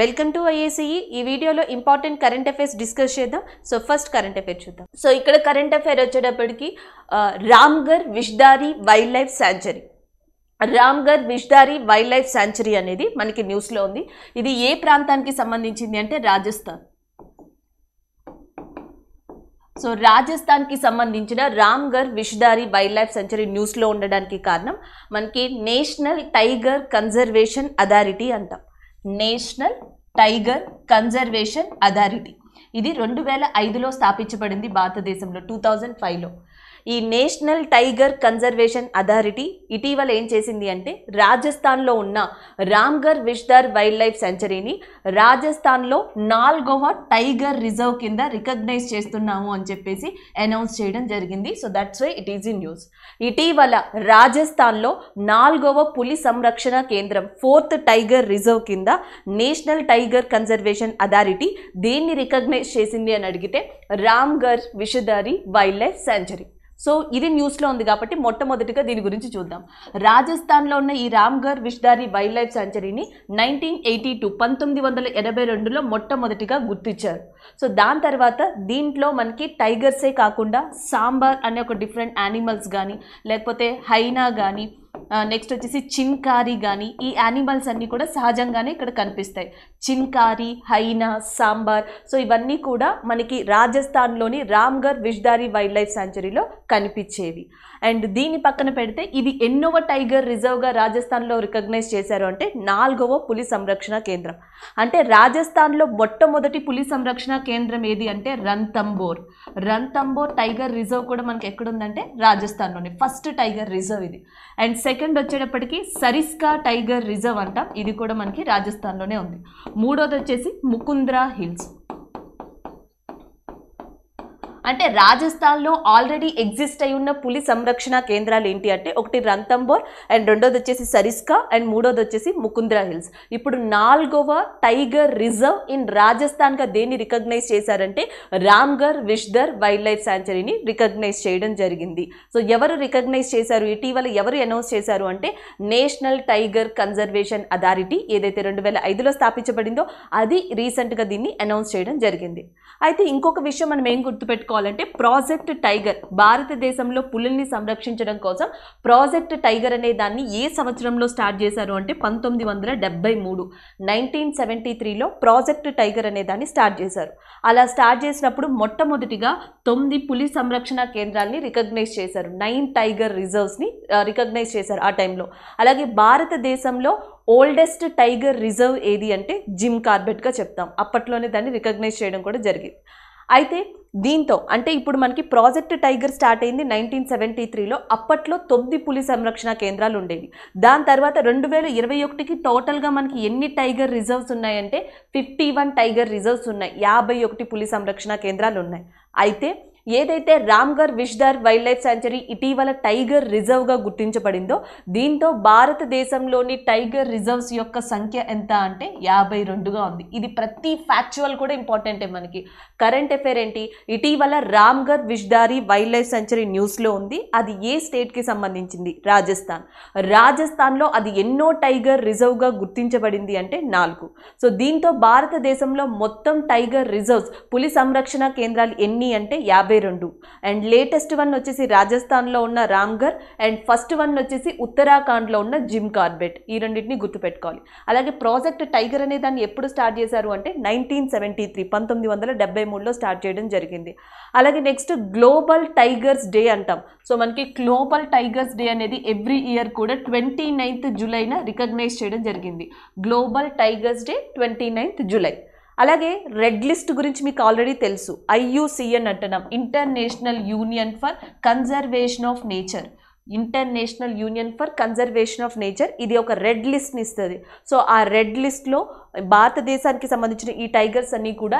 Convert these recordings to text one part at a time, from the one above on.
welcome to IACE ఈ వీడియోలో important current affairs discuss చేద్దాం సో ఫస్ట్ కరెంట్ అఫైర్ చూద్దాం సో ఇక్కడ కరెంట్ అఫైర్ వచ్చేటప్పటికి Ramgarh Vishdhari wildlife sanctuary Ramgarh Vishdhari wildlife sanctuary అనేది మనకి న్యూస్లో ఉంది ఇది ఏ ప్రాంతానికి సంబంధించింది అంటే రాజస్థాన్ సో రాజస్థాన్కి సంబంధించిన Ramgarh Vishdhari wildlife sanctuary న్యూస్లో ఉండడానికి కారణం మనకి నేషనల్ టైగర్ కన్జర్వేషన్ అథారిటీ అంటాం నేషనల్ టైగర్ కన్జర్వేషన్ అథారిటీ ఇది రెండు వేల ఐదులో స్థాపించబడింది భారతదేశంలో టూ థౌజండ్ ఫైవ్లో ఈ నేషనల్ టైగర్ కన్జర్వేషన్ అథారిటీ ఇటీవల ఏం చేసింది అంటే రాజస్థాన్లో ఉన్న రామ్గర్ విష్దార్ వైల్డ్ లైఫ్ సెంచరీని రాజస్థాన్లో నాల్గవ టైగర్ రిజర్వ్ కింద రికగ్నైజ్ చేస్తున్నాము అని చెప్పేసి అనౌన్స్ చేయడం జరిగింది so that's why it is in news ఇటీవల రాజస్థాన్లో నాలుగవ పులి సంరక్షణ కేంద్రం ఫోర్త్ టైగర్ రిజర్వ్ కింద నేషనల్ టైగర్ కన్జర్వేషన్ అథారిటీ దేన్ని రికగ్నైజ్ చేసింది అని అడిగితే Ramgarh Vishdhari wildlife sanctuary so ఇది న్యూస్లో ఉంది కాబట్టి మొట్టమొదటిగా దీని గురించి చూద్దాం రాజస్థాన్లో ఉన్న ఈ రామ్ఘర్ విష్దారి వైల్డ్ లైఫ్ సెంచరీని నైన్టీన్ ఎయిటీ టూ పంతొమ్మిది వందల ఎనభై రెండులో మొట్టమొదటిగా గుర్తించారు సో దాని తర్వాత దీంట్లో మనకి టైగర్సే కాకుండా సాంబార్ అనే ఒక డిఫరెంట్ యానిమల్స్ కానీ లేకపోతే హైనా కానీ నెక్స్ట్ వచ్చేసి చిన్కారి కానీ ఈ యానిమల్స్ అన్నీ కూడా సహజంగానే ఇక్కడ కనిపిస్తాయి చిన్కారి హైనా సాంబార్ సో ఇవన్నీ కూడా మనకి రాజస్థాన్లోని రామ్గర్ విష్దారి వైల్డ్ లైఫ్ సాంచురీలో కనిపించేవి అండ్ దీని పక్కన పెడితే ఇది ఎన్నోవ టైగర్ రిజర్వ్గా రాజస్థాన్లో రికగ్నైజ్ చేశారు అంటే నాలుగవ పులి సంరక్షణ కేంద్రం అంటే రాజస్థాన్లో మొట్టమొదటి పులి సంరక్షణ కేంద్రం ఏది అంటే రంతంబోర్ రంతంబోర్ టైగర్ రిజర్వ్ కూడా మనకి ఎక్కడుందంటే రాజస్థాన్లోనే ఫస్ట్ టైగర్ రిజర్వ్ ఇది అండ్ సెకండ్ సెకండ్ వచ్చేటప్పటికి సరిస్కా టైగర్ రిజర్వ్ అంటాం ఇది కూడా మనకి రాజస్థాన్లోనే ఉంది మూడోది వచ్చేసి ముకుంద్రా హిల్స్ అంటే రాజస్థాన్లో ఆల్రెడీ ఎగ్జిస్ట్ అయి ఉన్న పులి సంరక్షణ కేంద్రాలు ఏంటి అంటే ఒకటి రంతంబోర్ అండ్ రెండోది వచ్చేసి సరిస్కా అండ్ మూడోది వచ్చేసి ముకుంద్రా హిల్స్ ఇప్పుడు నాలుగవ టైగర్ రిజర్వ్ ఇన్ రాజస్థాన్గా దేన్ని రికగ్నైజ్ చేశారంటే రామ్గర్ విష్దర్ వైల్డ్ లైఫ్ శాంచరీని రికగ్నైజ్ చేయడం జరిగింది సో ఎవరు రికగ్నైజ్ చేశారు ఇటీవల ఎవరు అనౌన్స్ చేశారు అంటే నేషనల్ టైగర్ కన్జర్వేషన్ అథారిటీ ఏదైతే రెండు వేల ఐదులో స్థాపించబడిందో అది రీసెంట్గా దీన్ని అనౌన్స్ చేయడం జరిగింది అయితే ఇంకొక విషయం మనం ఏం గుర్తుపెట్టుకోవాలి చెప్పుకోవాలంటే ప్రాజెక్ట్ టైగర్ భారతదేశంలో పులుల్ని సంరక్షించడం కోసం ప్రాజెక్ట్ టైగర్ అనే దాన్ని ఏ సంవత్సరంలో స్టార్ట్ చేశారు అంటే పంతొమ్మిది వందల డెబ్బై మూడు నైన్టీన్ సెవెంటీ త్రీలో ప్రాజెక్ట్ టైగర్ అనే దాన్ని స్టార్ట్ చేశారు అలా స్టార్ట్ చేసినప్పుడు మొట్టమొదటిగా తొమ్మిది పులి సంరక్షణ కేంద్రాల్ని రికగ్నైజ్ చేశారు నైన్ టైగర్ రిజర్వ్స్ని రికగ్నైజ్ చేశారు ఆ టైంలో అలాగే భారతదేశంలో ఓల్డెస్ట్ టైగర్ రిజర్వ్ ఏది అంటే జిమ్ కార్బెట్గా చెప్తాం అప్పట్లోనే దాన్ని రికగ్నైజ్ చేయడం కూడా జరిగింది అయితే దీంతో అంటే ఇప్పుడు మనకి ప్రాజెక్ట్ టైగర్ స్టార్ట్ అయింది నైన్టీన్ సెవెంటీ త్రీలో అప్పట్లో తొమ్మిది పులి సంరక్షణ కేంద్రాలు ఉండేవి దాని తర్వాత రెండు వేల ఇరవై ఒకటికి టోటల్గా మనకి ఎన్ని టైగర్ రిజర్వ్స్ ఉన్నాయంటే ఫిఫ్టీ వన్ టైగర్ రిజర్వ్స్ ఉన్నాయి యాభై ఒకటి పులి సంరక్షణ కేంద్రాలు ఉన్నాయి అయితే ఏదైతే Ramgarh Vishdhari wildlife sanctuary ఇటీవల టైగర్ రిజర్వ్గా గుర్తించబడిందో దీంతో భారతదేశంలోని టైగర్ రిజర్వ్స్ యొక్క సంఖ్య ఎంత అంటే యాభై రెండుగా ఉంది ఇది ప్రతి ఫ్యాక్చువల్ కూడా ఇంపార్టెంటే మనకి కరెంట్ అఫేర్ ఏంటి ఇటీవల Ramgarh Vishdhari wildlife sanctuary న్యూస్లో ఉంది అది ఏ స్టేట్కి సంబంధించింది రాజస్థాన్ రాజస్థాన్లో అది ఎన్నో టైగర్ రిజర్వ్గా గుర్తించబడింది అంటే నాలుగు సో దీంతో భారతదేశంలో మొత్తం టైగర్ రిజర్వ్స్ పులి సంరక్షణ కేంద్రాలు ఎన్ని అంటే యాభై యాభై రెండు అండ్ లేటెస్ట్ వన్ వచ్చేసి రాజస్థాన్లో ఉన్న రామ్గర్ అండ్ ఫస్ట్ వన్ వచ్చేసి ఉత్తరాఖండ్లో ఉన్న జిమ్ కార్బెట్ ఈ రెండింటిని గుర్తుపెట్టుకోవాలి అలాగే ప్రాజెక్ట్ టైగర్ అనే దాన్ని ఎప్పుడు స్టార్ట్ చేశారు అంటే నైన్టీన్ సెవెంటీ త్రీ పంతొమ్మిది వందల డెబ్బై మూడులో స్టార్ట్ చేయడం జరిగింది అలాగే నెక్స్ట్ గ్లోబల్ టైగర్స్ డే అంటాం సో మనకి గ్లోబల్ టైగర్స్ డే అనేది ఎవ్రీ ఇయర్ కూడా ట్వంటీ నైన్త్ జూలైన రికగ్నైజ్ చేయడం జరిగింది global tigers day twenty ninth July అలాగే రెడ్ లిస్ట్ గురించి మీకు ఆల్రెడీ తెలుసు ఐయుసిఎన్ అంటున్నాం international union for conservation of nature international union for conservation of nature ఇది ఒక రెడ్ లిస్ట్ని ఇస్తుంది సో ఆ రెడ్ లిస్ట్లో భారతదేశానికి సంబంధించిన ఈ టైగర్స్ అన్నీ కూడా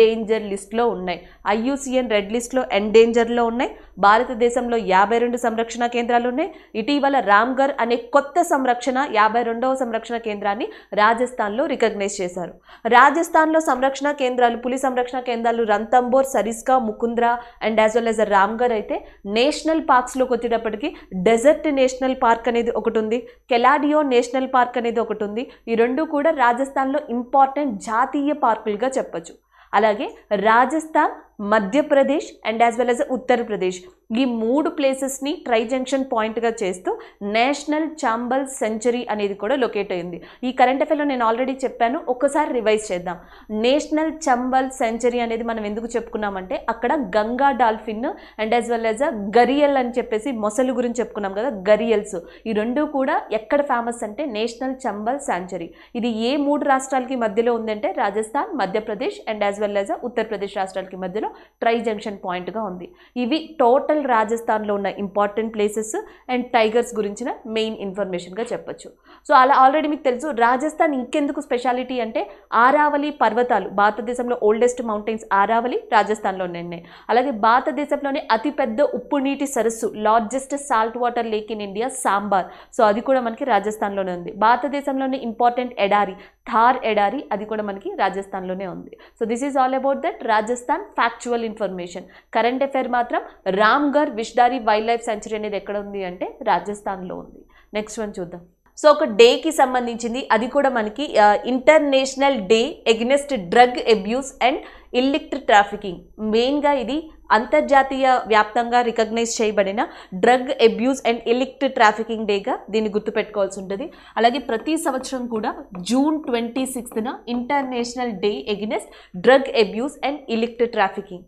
డేంజర్ లిస్ట్లో ఉన్నాయి ఐయుసిఎన్ రెడ్ లిస్ట్లో డేంజర్లో ఉన్నాయి భారతదేశంలో యాభై రెండు సంరక్షణ కేంద్రాలు ఉన్నాయి ఇటీవల రామ్గర్ అనే కొత్త సంరక్షణ యాభై రెండవ సంరక్షణ కేంద్రాన్ని రాజస్థాన్లో రికగ్నైజ్ చేశారు రాజస్థాన్లో సంరక్షణ కేంద్రాలు పులి సంరక్షణ కేంద్రాలు Ranthambore Sariska Mukundra and as well as Ramgarh అయితే నేషనల్ పార్క్స్లోకి వచ్చేటప్పటికి డెజర్ట్ నేషనల్ పార్క్ అనేది ఒకటి ఉంది కెలాడియో నేషనల్ పార్క్ అనేది ఒకటి ఉంది ఈ రెండు కూడా రాజస్థాన్ రాజస్థాన్లో ఇంపార్టెంట్ జాతీయ పార్కులుగా చెప్పచ్చు అలాగే Rajasthan Madhya Pradesh and as well as Uttar Pradesh ఈ మూడు ప్లేసెస్ని ట్రై జంక్షన్ పాయింట్గా చేస్తూ నేషనల్ చాంబల్ సెంచరీ అనేది కూడా లొకేట్ అయింది ఈ కరెంట్ అఫేర్లో నేను ఆల్రెడీ చెప్పాను ఒక్కసారి రివైజ్ చేద్దాం నేషనల్ చంబల్ సెంచరీ అనేది మనం ఎందుకు చెప్పుకున్నామంటే అక్కడ Ganga dolphin and as well as gharial అని చెప్పేసి మొసలు గురించి చెప్పుకున్నాం కదా గరియల్స్ ఈ రెండు కూడా ఎక్కడ ఫేమస్ అంటే నేషనల్ చంబల్ సెంచరీ ఇది ఏ మూడు రాష్ట్రాలకి మధ్యలో ఉందంటే Rajasthan Madhya Pradesh and as well as Uttar Pradesh రాష్ట్రాలకి మధ్యలో ట్రై జంక్షన్ పాయింట్గా ఉంది ఇవి టోటల్ రాజస్థాన్లో ఉన్న ఇంపార్టెంట్ ప్లేసెస్ అండ్ టైగర్స్ గురించిన మెయిన్ ఇన్ఫర్మేషన్గా చెప్పచ్చు సో అలా ఆల్రెడీ మీకు తెలుసు రాజస్థాన్ ఇంకెందుకు స్పెషాలిటీ అంటే ఆరావళి పర్వతాలు భారతదేశంలో ఓల్డెస్ట్ మౌంటైన్స్ ఆరావళి రాజస్థాన్లో ఉన్నాయి అలాగే భారతదేశంలోనే అతిపెద్ద ఉప్పు నీటి సరస్సు largest salt water lake in India Sambhar so అది కూడా మనకి రాజస్థాన్లోనే ఉంది భారతదేశంలోనే ఇంపార్టెంట్ ఎడారి థార్ ఎడారి అది కూడా మనకి రాజస్థాన్లోనే ఉంది so this is all about that Rajasthan factual information current affair మాత్రం Ramgarh Vishdhari wildlife sanctuary అనేది ఎక్కడ ఉంది అంటే రాజస్థాన్లో ఉంది నెక్స్ట్ వన్ చూద్దాం సో ఒక డేకి సంబంధించింది అది కూడా మనకి international day against drug abuse and illicit trafficking మెయిన్గా ఇది అంతర్జాతీయ వ్యాప్తంగా రికగ్నైజ్ చేయబడిన drug abuse and illicit trafficking డేగా దీన్ని గుర్తుపెట్టుకోవాల్సి ఉంటుంది అలాగే ప్రతి సంవత్సరం కూడా జూన్ ట్వంటీ సిక్స్త్న international day against drug abuse and illicit trafficking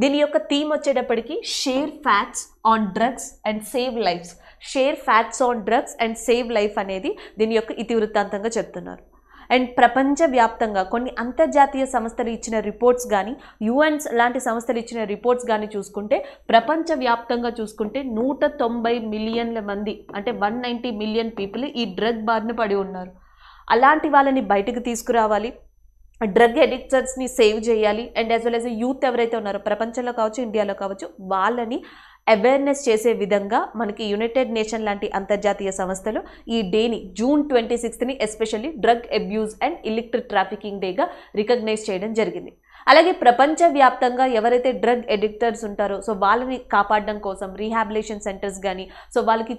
దీని యొక్క థీమ్ వచ్చేటప్పటికి share facts on drugs and save lives share facts on drugs and save life అనేది దీని యొక్క ఇతివృత్తాంతంగా చెప్తున్నారు అండ్ ప్రపంచవ్యాప్తంగా కొన్ని అంతర్జాతీయ సంస్థలు ఇచ్చిన రిపోర్ట్స్ కానీ యుఎన్స్ లాంటి సంస్థలు ఇచ్చిన రిపోర్ట్స్ కానీ చూసుకుంటే ప్రపంచవ్యాప్తంగా చూసుకుంటే నూట తొంభై మిలియన్ల మంది అంటే వన్ నైంటీ మిలియన్ పీపుల్ ఈ డ్రగ్ బారిన పడి ఉన్నారు అలాంటి వాళ్ళని బయటకు తీసుకురావాలి డ్రగ్ ఎడిక్టర్స్ని సేవ్ చేయాలి and as well as youth ఎవరైతే ఉన్నారో ప్రపంచంలో కావచ్చు ఇండియాలో కావచ్చు వాళ్ళని అవేర్నెస్ చేసే విధంగా మనకి యునైటెడ్ నేషన్ లాంటి అంతర్జాతీయ సంస్థలు ఈ డేని జూన్ ట్వంటీ సిక్స్త్ని ఎస్పెషల్లీ డ్రగ్ అబ్యూస్ అండ్ ఇలెక్ట్రిక్ ట్రాఫికింగ్ డేగా రికగ్నైజ్ చేయడం జరిగింది అలాగే ప్రపంచ వ్యాప్తంగా ఎవరైతే డ్రగ్ ఎడిక్టర్స్ ఉంటారో సో వాళ్ళని కాపాడడం కోసం రీహాబిలేషన్ సెంటర్స్ కానీ సో వాళ్ళకి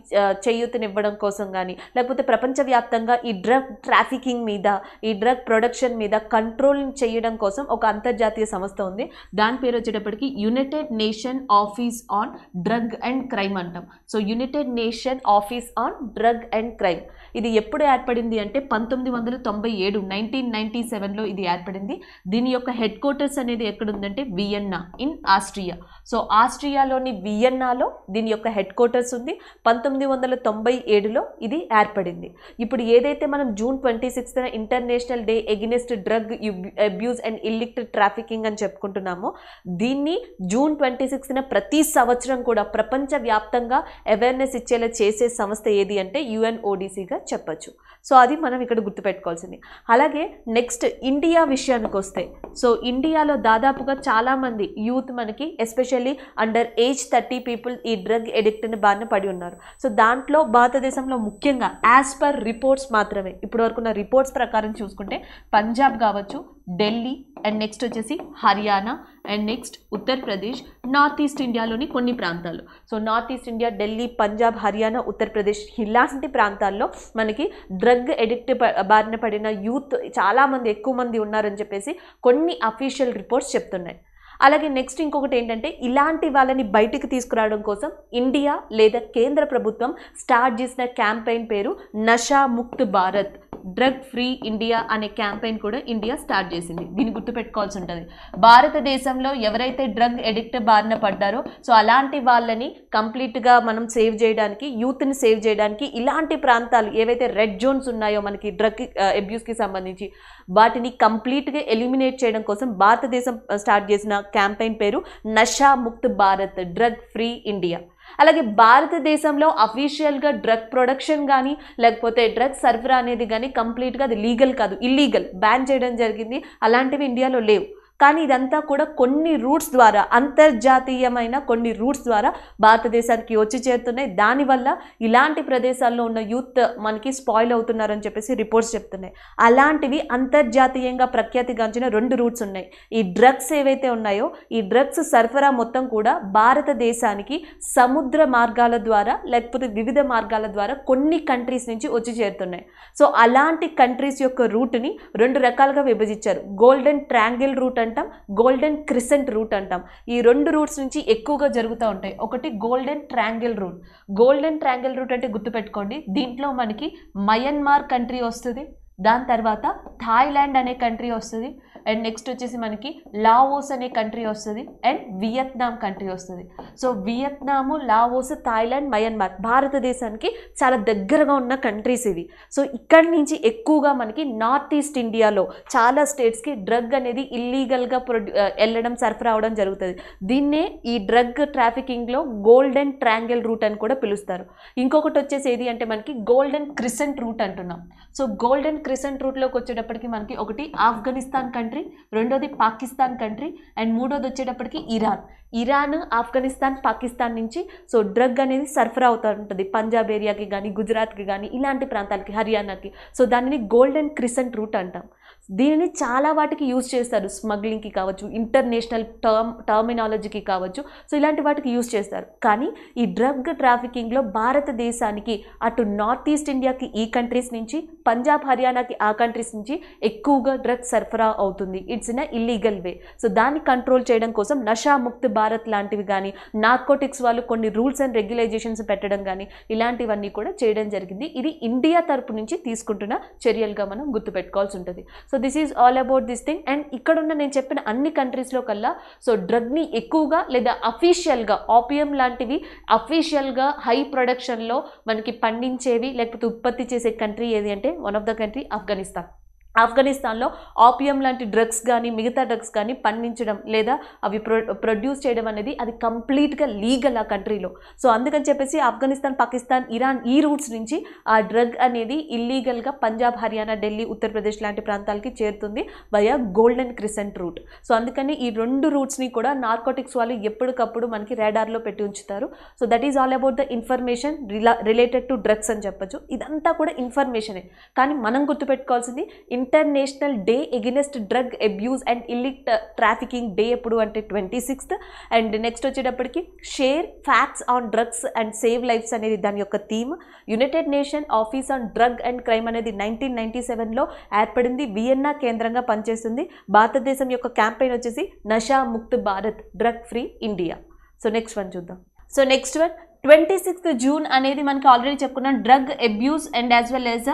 చేయూతనివ్వడం కోసం కానీ లేకపోతే ప్రపంచవ్యాప్తంగా ఈ డ్రగ్ ట్రాఫికింగ్ మీద ఈ డ్రగ్ ప్రొడక్షన్ మీద కంట్రోల్ చేయడం కోసం ఒక అంతర్జాతీయ సంస్థ ఉంది దాని పేరు వచ్చేటప్పటికి united nation office on drug and crime అంటాం so united nation office on drug and crime ఇది ఎప్పుడు ఏర్పడింది అంటే పంతొమ్మిది వందల తొంభై ఏడు నైన్టీన్ నైన్టీ సెవెన్లో ఇది ఏర్పడింది దీని యొక్క హెడ్ కోర్ట్ హెడ్ క్వార్టర్స్ అనేది ఎక్కడుందంటే వియన్నా ఇన్ ఆస్ట్రియా సో ఆస్ట్రియాలోని వియన్నాలో దీని యొక్క హెడ్ క్వార్టర్స్ ఉంది పంతొమ్మిది వందల తొంభై ఏడులో ఇది ఏర్పడింది ఇప్పుడు ఏదైతే మనం June twenty sixth international day against drug abuse and illicit trafficking అని చెప్పుకుంటున్నామో దీన్ని జూన్ ట్వంటీ సిక్స్త్న ప్రతి సంవత్సరం కూడా ప్రపంచవ్యాప్తంగా అవేర్నెస్ ఇచ్చేలా చేసే సంస్థ ఏది అంటే యుఎన్ఓడిసిగా చెప్పచ్చు సో అది మనం ఇక్కడ గుర్తుపెట్టుకోవాల్సింది అలాగే నెక్స్ట్ ఇండియా విషయానికి వస్తే సో ఇండియాలో దాదాపుగా చాలామంది యూత్ మనకి especial especially under age thirty people ఈ డ్రగ్ ఎడిక్ట్ని బారిన పడి ఉన్నారు సో దాంట్లో భారతదేశంలో ముఖ్యంగా యాజ్ పర్ రిపోర్ట్స్ మాత్రమే ఇప్పుడు ఉన్న రిపోర్ట్స్ ప్రకారం చూసుకుంటే పంజాబ్ కావచ్చు ఢిల్లీ అండ్ నెక్స్ట్ వచ్చేసి Haryana and next Uttar Pradesh north east ఇండియాలోని కొన్ని ప్రాంతాలు so north east India Delhi Punjab Haryana Uttar Pradesh ఇలాంటి ప్రాంతాల్లో మనకి డ్రగ్ ఎడిక్ట్ బారిన పడిన యూత్ చాలామంది ఎక్కువ మంది ఉన్నారని చెప్పేసి కొన్ని అఫీషియల్ రిపోర్ట్స్ చెప్తున్నాయి అలాగే నెక్స్ట్ ఇంకొకటి ఏంటంటే ఇలాంటి వాళ్ళని బయటికి తీసుకురావడం కోసం ఇండియా లేదా కేంద్ర ప్రభుత్వం స్టార్ట్ చేసిన క్యాంపెయిన్ పేరు Nasha Mukt Bharat drug free India అనే క్యాంపెయిన్ కూడా ఇండియా స్టార్ట్ చేసింది దీన్ని గుర్తుపెట్టుకోవాల్సి ఉంటుంది భారతదేశంలో ఎవరైతే డ్రగ్ ఎడిక్ట్ బారిన పడ్డారో సో అలాంటి వాళ్ళని కంప్లీట్గా మనం సేవ్ చేయడానికి యూత్ని సేవ్ చేయడానికి ఇలాంటి ప్రాంతాలు ఏవైతే రెడ్ జోన్స్ ఉన్నాయో మనకి డ్రగ్ అబ్యూస్కి uh, సంబంధించి వాటిని కంప్లీట్గా ఎలిమినేట్ చేయడం కోసం భారతదేశం స్టార్ట్ uh, చేసిన క్యాంపెయిన్ పేరు Nasha Mukt Bharat drug free India అలాగే భారతదేశంలో అఫీషియల్గా డ్రగ్ ప్రొడక్షన్ కానీ లేకపోతే డ్రగ్ సరఫరా అనేది కానీ కంప్లీట్గా అది లీగల్ కాదు ఇల్లీగల్ బ్యాన్ చేయడం జరిగింది అలాంటివి ఇండియాలో లేవు కానీ ఇదంతా కూడా కొన్ని రూట్స్ ద్వారా అంతర్జాతీయమైన కొన్ని రూట్స్ ద్వారా భారతదేశానికి వచ్చి చేరుతున్నాయి దానివల్ల ఇలాంటి ప్రదేశాల్లో ఉన్న యూత్ మనకి స్పాయిల్ అవుతున్నారని చెప్పేసి రిపోర్ట్స్ చెప్తున్నాయి అలాంటివి అంతర్జాతీయంగా ప్రఖ్యాతిగాంచిన రెండు రూట్స్ ఉన్నాయి ఈ డ్రగ్స్ ఏవైతే ఉన్నాయో ఈ డ్రగ్స్ సరఫరా మొత్తం కూడా భారతదేశానికి సముద్ర మార్గాల ద్వారా లేకపోతే వివిధ మార్గాల ద్వారా కొన్ని కంట్రీస్ నుంచి వచ్చి చేరుతున్నాయి సో అలాంటి కంట్రీస్ యొక్క రూట్ని రెండు రకాలుగా విభజించారు గోల్డెన్ ట్రాంగిల్ రూట్ అంటాం గోల్డెన్ క్రిసెంట్ రూట్ అంటాం ఈ రెండు రూట్స్ నుంచి ఎక్కువగా జరుగుతూ ఉంటాయి ఒకటి golden triangle route golden triangle route అంటే గుర్తుపెట్టుకోండి దీంట్లో మనకి మయన్మార్ కంట్రీ వస్తుంది దాని తర్వాత థాయిలాండ్ అనే కంట్రీ వస్తుంది అండ్ నెక్స్ట్ వచ్చేసి మనకి లావోస్ అనే కంట్రీ వస్తుంది అండ్ వియత్నాం కంట్రీ వస్తుంది so Vietnam Laos Thailand Myanmar భారతదేశానికి చాలా దగ్గరగా ఉన్న కంట్రీస్ ఇవి సో ఇక్కడి నుంచి ఎక్కువగా మనకి నార్త్ ఈస్ట్ ఇండియాలో చాలా స్టేట్స్కి డ్రగ్ అనేది ఇల్లీగల్గా ప్రొడ్యూ వెళ్ళడం సరఫరా అవడం జరుగుతుంది దీన్నే ఈ డ్రగ్ ట్రాఫికింగ్లో గోల్డెన్ ట్రాంగిల్ రూట్ అని కూడా పిలుస్తారు ఇంకొకటి వచ్చేసి ఏది అంటే మనకి గోల్డెన్ క్రిసెంట్ రూట్ అంటున్నాం సో గోల్డెన్ క్రిసెంట్ రూట్లోకి వచ్చేటప్పటికి మనకి ఒకటి ఆఫ్ఘనిస్తాన్ కంట్రీ కంట్రీ రెండోది పాకిస్తాన్ కంట్రీ అండ్ మూడోది వచ్చేటప్పటికి ఇరాన్ ఇరాన్ ఆఫ్ఘనిస్తాన్ పాకిస్తాన్ నుంచి సో డ్రగ్ అనేది సరఫరా అవుతూ ఉంటుంది పంజాబ్ ఏరియాకి కానీ గుజరాత్కి కానీ ఇలాంటి ప్రాంతాలకి హర్యానాకి సో దానిని గోల్డెన్ క్రిసెంట్ రూట్ అంటాం దీనిని చాలా వాటికి యూజ్ చేస్తారు స్మగ్లింగ్కి కావచ్చు ఇంటర్నేషనల్ టర్మ్ టర్మినాలజీకి కావచ్చు సో ఇలాంటి వాటికి యూజ్ చేస్తారు కానీ ఈ డ్రగ్ ట్రాఫికింగ్లో భారతదేశానికి అటు నార్త్ ఈస్ట్ ఇండియాకి ఈ కంట్రీస్ నుంచి పంజాబ్ హర్యానాకి ఆ కంట్రీస్ నుంచి ఎక్కువగా డ్రగ్ సరఫరా అవుతుంది it's in illegal way so దాన్ని కంట్రోల్ చేయడం కోసం నషా ముక్త్ భారత్ లాంటివి కానీ నార్కోటిక్స్ వాళ్ళు కొన్ని రూల్స్ అండ్ రెగ్యులైజేషన్స్ పెట్టడం కానీ ఇలాంటివన్నీ కూడా చేయడం జరిగింది ఇది ఇండియా తరపు నుంచి తీసుకుంటున్న చర్యలుగా మనం గుర్తుపెట్టుకోవాల్సి ఉంటుంది so so this is all about this thing and ఇక్కడున్న నేను చెప్పిన అన్ని కంట్రీస్లో కల్లా సో డ్రగ్ని ఎక్కువగా లేదా అఫీషియల్గా ఆపియం లాంటివి అఫీషియల్గా హై ప్రొడక్షన్లో మనకి పండించేవి లేకపోతే ఉత్పత్తి చేసే కంట్రీ ఏది అంటే one of the country Afghanistan ఆఫ్ఘనిస్తాన్లో ఆపియం లాంటి డ్రగ్స్ కానీ మిగతా డ్రగ్స్ కానీ పండించడం లేదా అవి ప్రొ ప్రొడ్యూస్ చేయడం అనేది అది కంప్లీట్గా లీగల్ ఆ కంట్రీలో సో అందుకని చెప్పేసి ఆఫ్ఘనిస్తాన్ పాకిస్తాన్ ఇరాన్ ఈ రూట్స్ నుంచి ఆ డ్రగ్ అనేది ఇల్లీగల్గా పంజాబ్ హర్యానా ఢిల్లీ ఉత్తరప్రదేశ్ లాంటి ప్రాంతాలకి చేరుతుంది via golden crescent route so అందుకని ఈ రెండు రూట్స్ని కూడా నార్కోటిక్స్ వాళ్ళు ఎప్పటికప్పుడు మనకి రేడార్లో పెట్టి ఉంచుతారు so that is all about the information related to drugs అని చెప్పచ్చు ఇదంతా కూడా ఇన్ఫర్మేషనే కానీ మనం గుర్తుపెట్టుకోవాల్సింది in international day against drug abuse and illicit trafficking day ఎప్పుడు అంటే ట్వంటీ సిక్స్త్ అండ్ నెక్స్ట్ వచ్చేటప్పటికి share facts on drugs and save lives అనేది దాని యొక్క theme united nation office on drug and crime అనేది నైన్టీన్ నైన్టీ సెవెన్లో ఏర్పడింది Vienna కేంద్రంగా పనిచేస్తుంది భారతదేశం యొక్క క్యాంపెయిన్ వచ్చేసి నషా Mukt Bharat drug free India so next one చూద్దాం so next one twenty sixth June అనేది మనకి ఆల్రెడీ చెప్పుకున్నాం drug abuse and as well as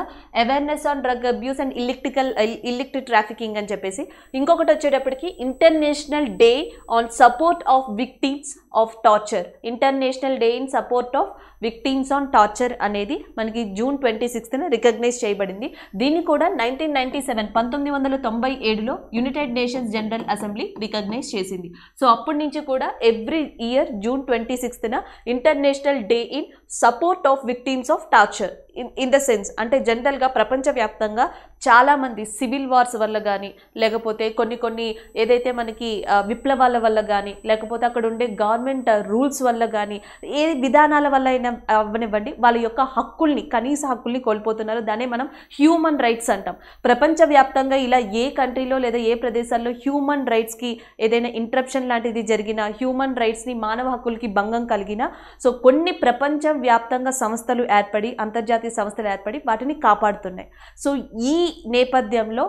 awareness on drug abuse and electrical illicit trafficking అని చెప్పేసి ఇంకొకటి వచ్చేటప్పటికి international day on support of victims of torture international day in support of victims on torture అనేది మనకి June twenty సిక్స్త్న recognise చేయబడింది దీన్ని కూడా nineteen ninety seven పంతొమ్మిది వందల తొంభై ఏడులో united nations general assembly recognise చేసింది సో అప్పటి నుంచి కూడా ఎవ్రీ ఇయర్ జూన్ ట్వంటీ సిక్స్త్న international day in support of victims of torture in in the sense అంటే జనరల్గా ప్రపంచవ్యాప్తంగా చాలామంది సివిల్ వార్స్ వల్ల కానీ లేకపోతే కొన్ని కొన్ని ఏదైతే మనకి విప్లవాల వల్ల కానీ లేకపోతే అక్కడ ఉండే గవర్నమెంట్ రూల్స్ వల్ల కానీ ఏ విధానాల వల్ల అయినా అవ్వనివ్వండి వాళ్ళ యొక్క హక్కుల్ని కనీస హక్కుల్ని కోల్పోతున్నారు దాన్ని మనం హ్యూమన్ రైట్స్ అంటాం ప్రపంచవ్యాప్తంగా ఇలా ఏ కంట్రీలో లేదా ఏ ప్రదేశాల్లో హ్యూమన్ రైట్స్కి ఏదైనా ఇంటరప్షన్ లాంటిది జరిగినా హ్యూమన్ రైట్స్ని మానవ హక్కులకి భంగం కలిగినా సో కొన్ని ప్రపంచవ్యాప్తంగా సంస్థలు ఏర్పడి అంతర్జాతీయ అంతర్జాతీయ సంస్థలు ఏర్పడి వాటిని కాపాడుతున్నాయి సో ఈ నేపథ్యంలో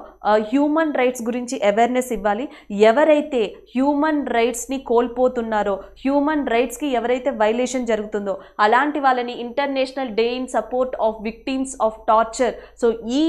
హ్యూమన్ రైట్స్ గురించి అవేర్నెస్ ఇవ్వాలి ఎవరైతే హ్యూమన్ రైట్స్ని కోల్పోతున్నారో హ్యూమన్ రైట్స్కి ఎవరైతే వైలేషన్ జరుగుతుందో అలాంటి వాళ్ళని international day in support of victims of torture so ఈ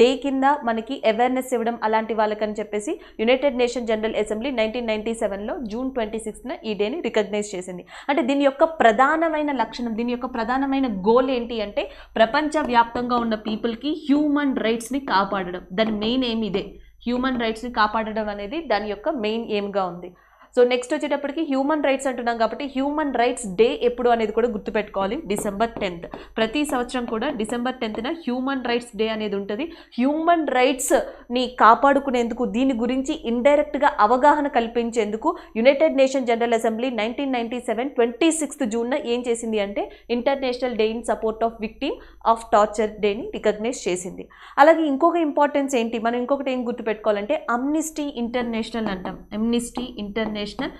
డే కింద మనకి అవేర్నెస్ ఇవ్వడం అలాంటి వాళ్ళకని చెప్పేసి united nation general assembly nineteen ninety సెవెన్లో జూన్ ట్వంటీ సిక్స్న ఈ డేని రికగ్నైజ్ చేసింది అంటే దీని యొక్క ప్రధానమైన లక్షణం దీని యొక్క ప్రధానమైన గోల్ ఏంటి అంటే ప్రపంచవ్యాప్తంగా ఉన్న పీపుల్కి హ్యూమన్ రైట్స్ని కాపాడడం దాని మెయిన్ ఏం ఇదే హ్యూమన్ రైట్స్ని కాపాడడం అనేది దాని యొక్క మెయిన్ ఏమ్గా ఉంది సో నెక్స్ట్ వచ్చేటప్పటికి హ్యూమన్ రైట్స్ అంటున్నాం కాబట్టి హ్యూమన్ రైట్స్ డే ఎప్పుడు అనేది కూడా గుర్తుపెట్టుకోవాలి డిసెంబర్ టెన్త్ ప్రతి సంవత్సరం కూడా డిసెంబర్ టెన్త్న హ్యూమన్ రైట్స్ డే అనేది ఉంటుంది హ్యూమన్ రైట్స్ని కాపాడుకునేందుకు దీని గురించి ఇండైరెక్ట్గా అవగాహన కల్పించేందుకు united nation general assembly nineteen ninety seven twenty sixth జూన్న ఏం చేసింది అంటే international day in support of victim of torture డేని రికగ్నైజ్ చేసింది అలాగే ఇంకొక ఇంపార్టెన్స్ ఏంటి మనం ఇంకొకటి ఏం గుర్తుపెట్టుకోవాలంటే అమ్నిస్టీ ఇంటర్నేషనల్ అంటాం amnesty international süreçte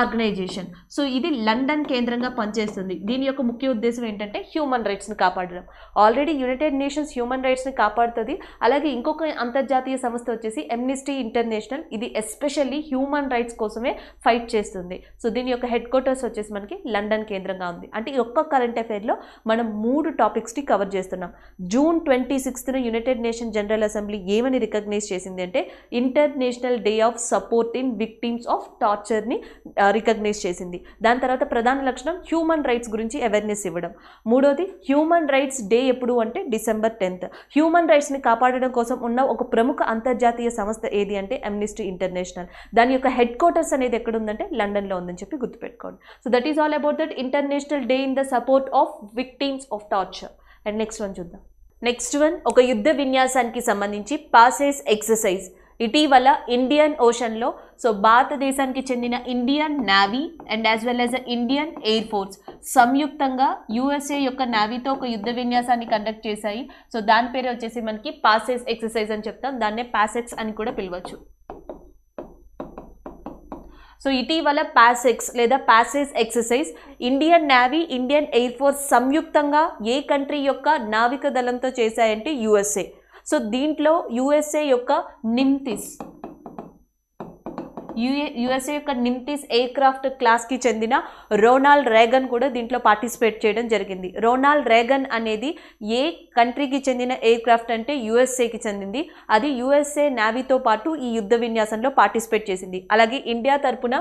organisation so ఇది లండన్ కేంద్రంగా పనిచేస్తుంది దీని యొక్క ముఖ్య ఉద్దేశం ఏంటంటే హ్యూమన్ రైట్స్ని కాపాడడం ఆల్రెడీ యునైటెడ్ నేషన్స్ హ్యూమన్ రైట్స్ని కాపాడుతుంది అలాగే ఇంకొక అంతర్జాతీయ సంస్థ వచ్చేసి ఎమ్నిస్టీ ఇంటర్నేషనల్ ఇది ఎస్పెషల్లీ హ్యూమన్ రైట్స్ కోసమే ఫైట్ చేస్తుంది సో దీని యొక్క హెడ్ క్వార్టర్స్ వచ్చేసి మనకి లండన్ కేంద్రంగా ఉంది అంటే ఈ ఒక్క కరెంట్ అఫైర్లో మనం మూడు టాపిక్స్ని కవర్ చేస్తున్నాం జూన్ ట్వంటీ సిక్స్త్న యునైటెడ్ నేషన్ జనరల్ అసెంబ్లీ ఏమని రికగ్నైజ్ చేసింది అంటే international day of support in victims of టార్చర్ని రికగ్నైజ్ చేసింది దాని తర్వాత ప్రధాన లక్షణం హ్యూమన్ రైట్స్ గురించి అవేర్నెస్ ఇవ్వడం మూడోది హ్యూమన్ రైట్స్ డే ఎప్పుడు అంటే డిసెంబర్ టెన్త్ హ్యూమన్ రైట్స్ని కాపాడడం కోసం ఉన్న ఒక ప్రముఖ అంతర్జాతీయ సంస్థ ఏది అంటే అమ్నిస్టీ ఇంటర్నేషనల్ దాని యొక్క హెడ్ క్వార్టర్స్ అనేది ఎక్కడ ఉందంటే లండన్లో ఉందని చెప్పి గుర్తుపెట్టుకోండి so that is all about that international day in the support of victims of torture and next one చూద్దాం నెక్స్ట్ వన్ ఒక యుద్ధ విన్యాసానికి సంబంధించి పాసెస్ ఎక్సర్సైజ్ ఇటీవల ఇండియన్ ఓషన్లో సో భారతదేశానికి చెందిన Indian navy and as well as Indian air force సంయుక్తంగా యుఎస్ఏ యొక్క నావీతో ఒక యుద్ధ విన్యాసాన్ని కండక్ట్ చేశాయి సో దాని పేరు వచ్చేసి మనకి పాసెస్ ఎక్సర్సైజ్ అని చెప్తాం దాన్నే పాసెక్స్ అని కూడా పిలవచ్చు సో ఇటీవల పాసెక్స్ లేదా PASSEX exercise Indian navy Indian air force సంయుక్తంగా ఏ కంట్రీ యొక్క నావిక దళంతో చేశాయంటే యుఎస్ఏ సో దీంట్లో యూఎస్ఏ యొక్క నిమ్తిస్ యూఏ యుఎస్ఏ యొక్క నిమ్తిస్ ఎయిర్ క్రాఫ్ట్ క్లాస్కి చెందిన రోనాల్డ్ రేగన్ కూడా దీంట్లో పార్టిసిపేట్ చేయడం జరిగింది రోనాల్డ్ రేగన్ అనేది ఏ కంట్రీకి చెందిన ఎయిర్ క్రాఫ్ట్ అంటే యుఎస్ఏకి చెందింది అది యుఎస్ఏ నావీతో పాటు ఈ యుద్ధ విన్యాసంలో పార్టిసిపేట్ చేసింది అలాగే ఇండియా తరపున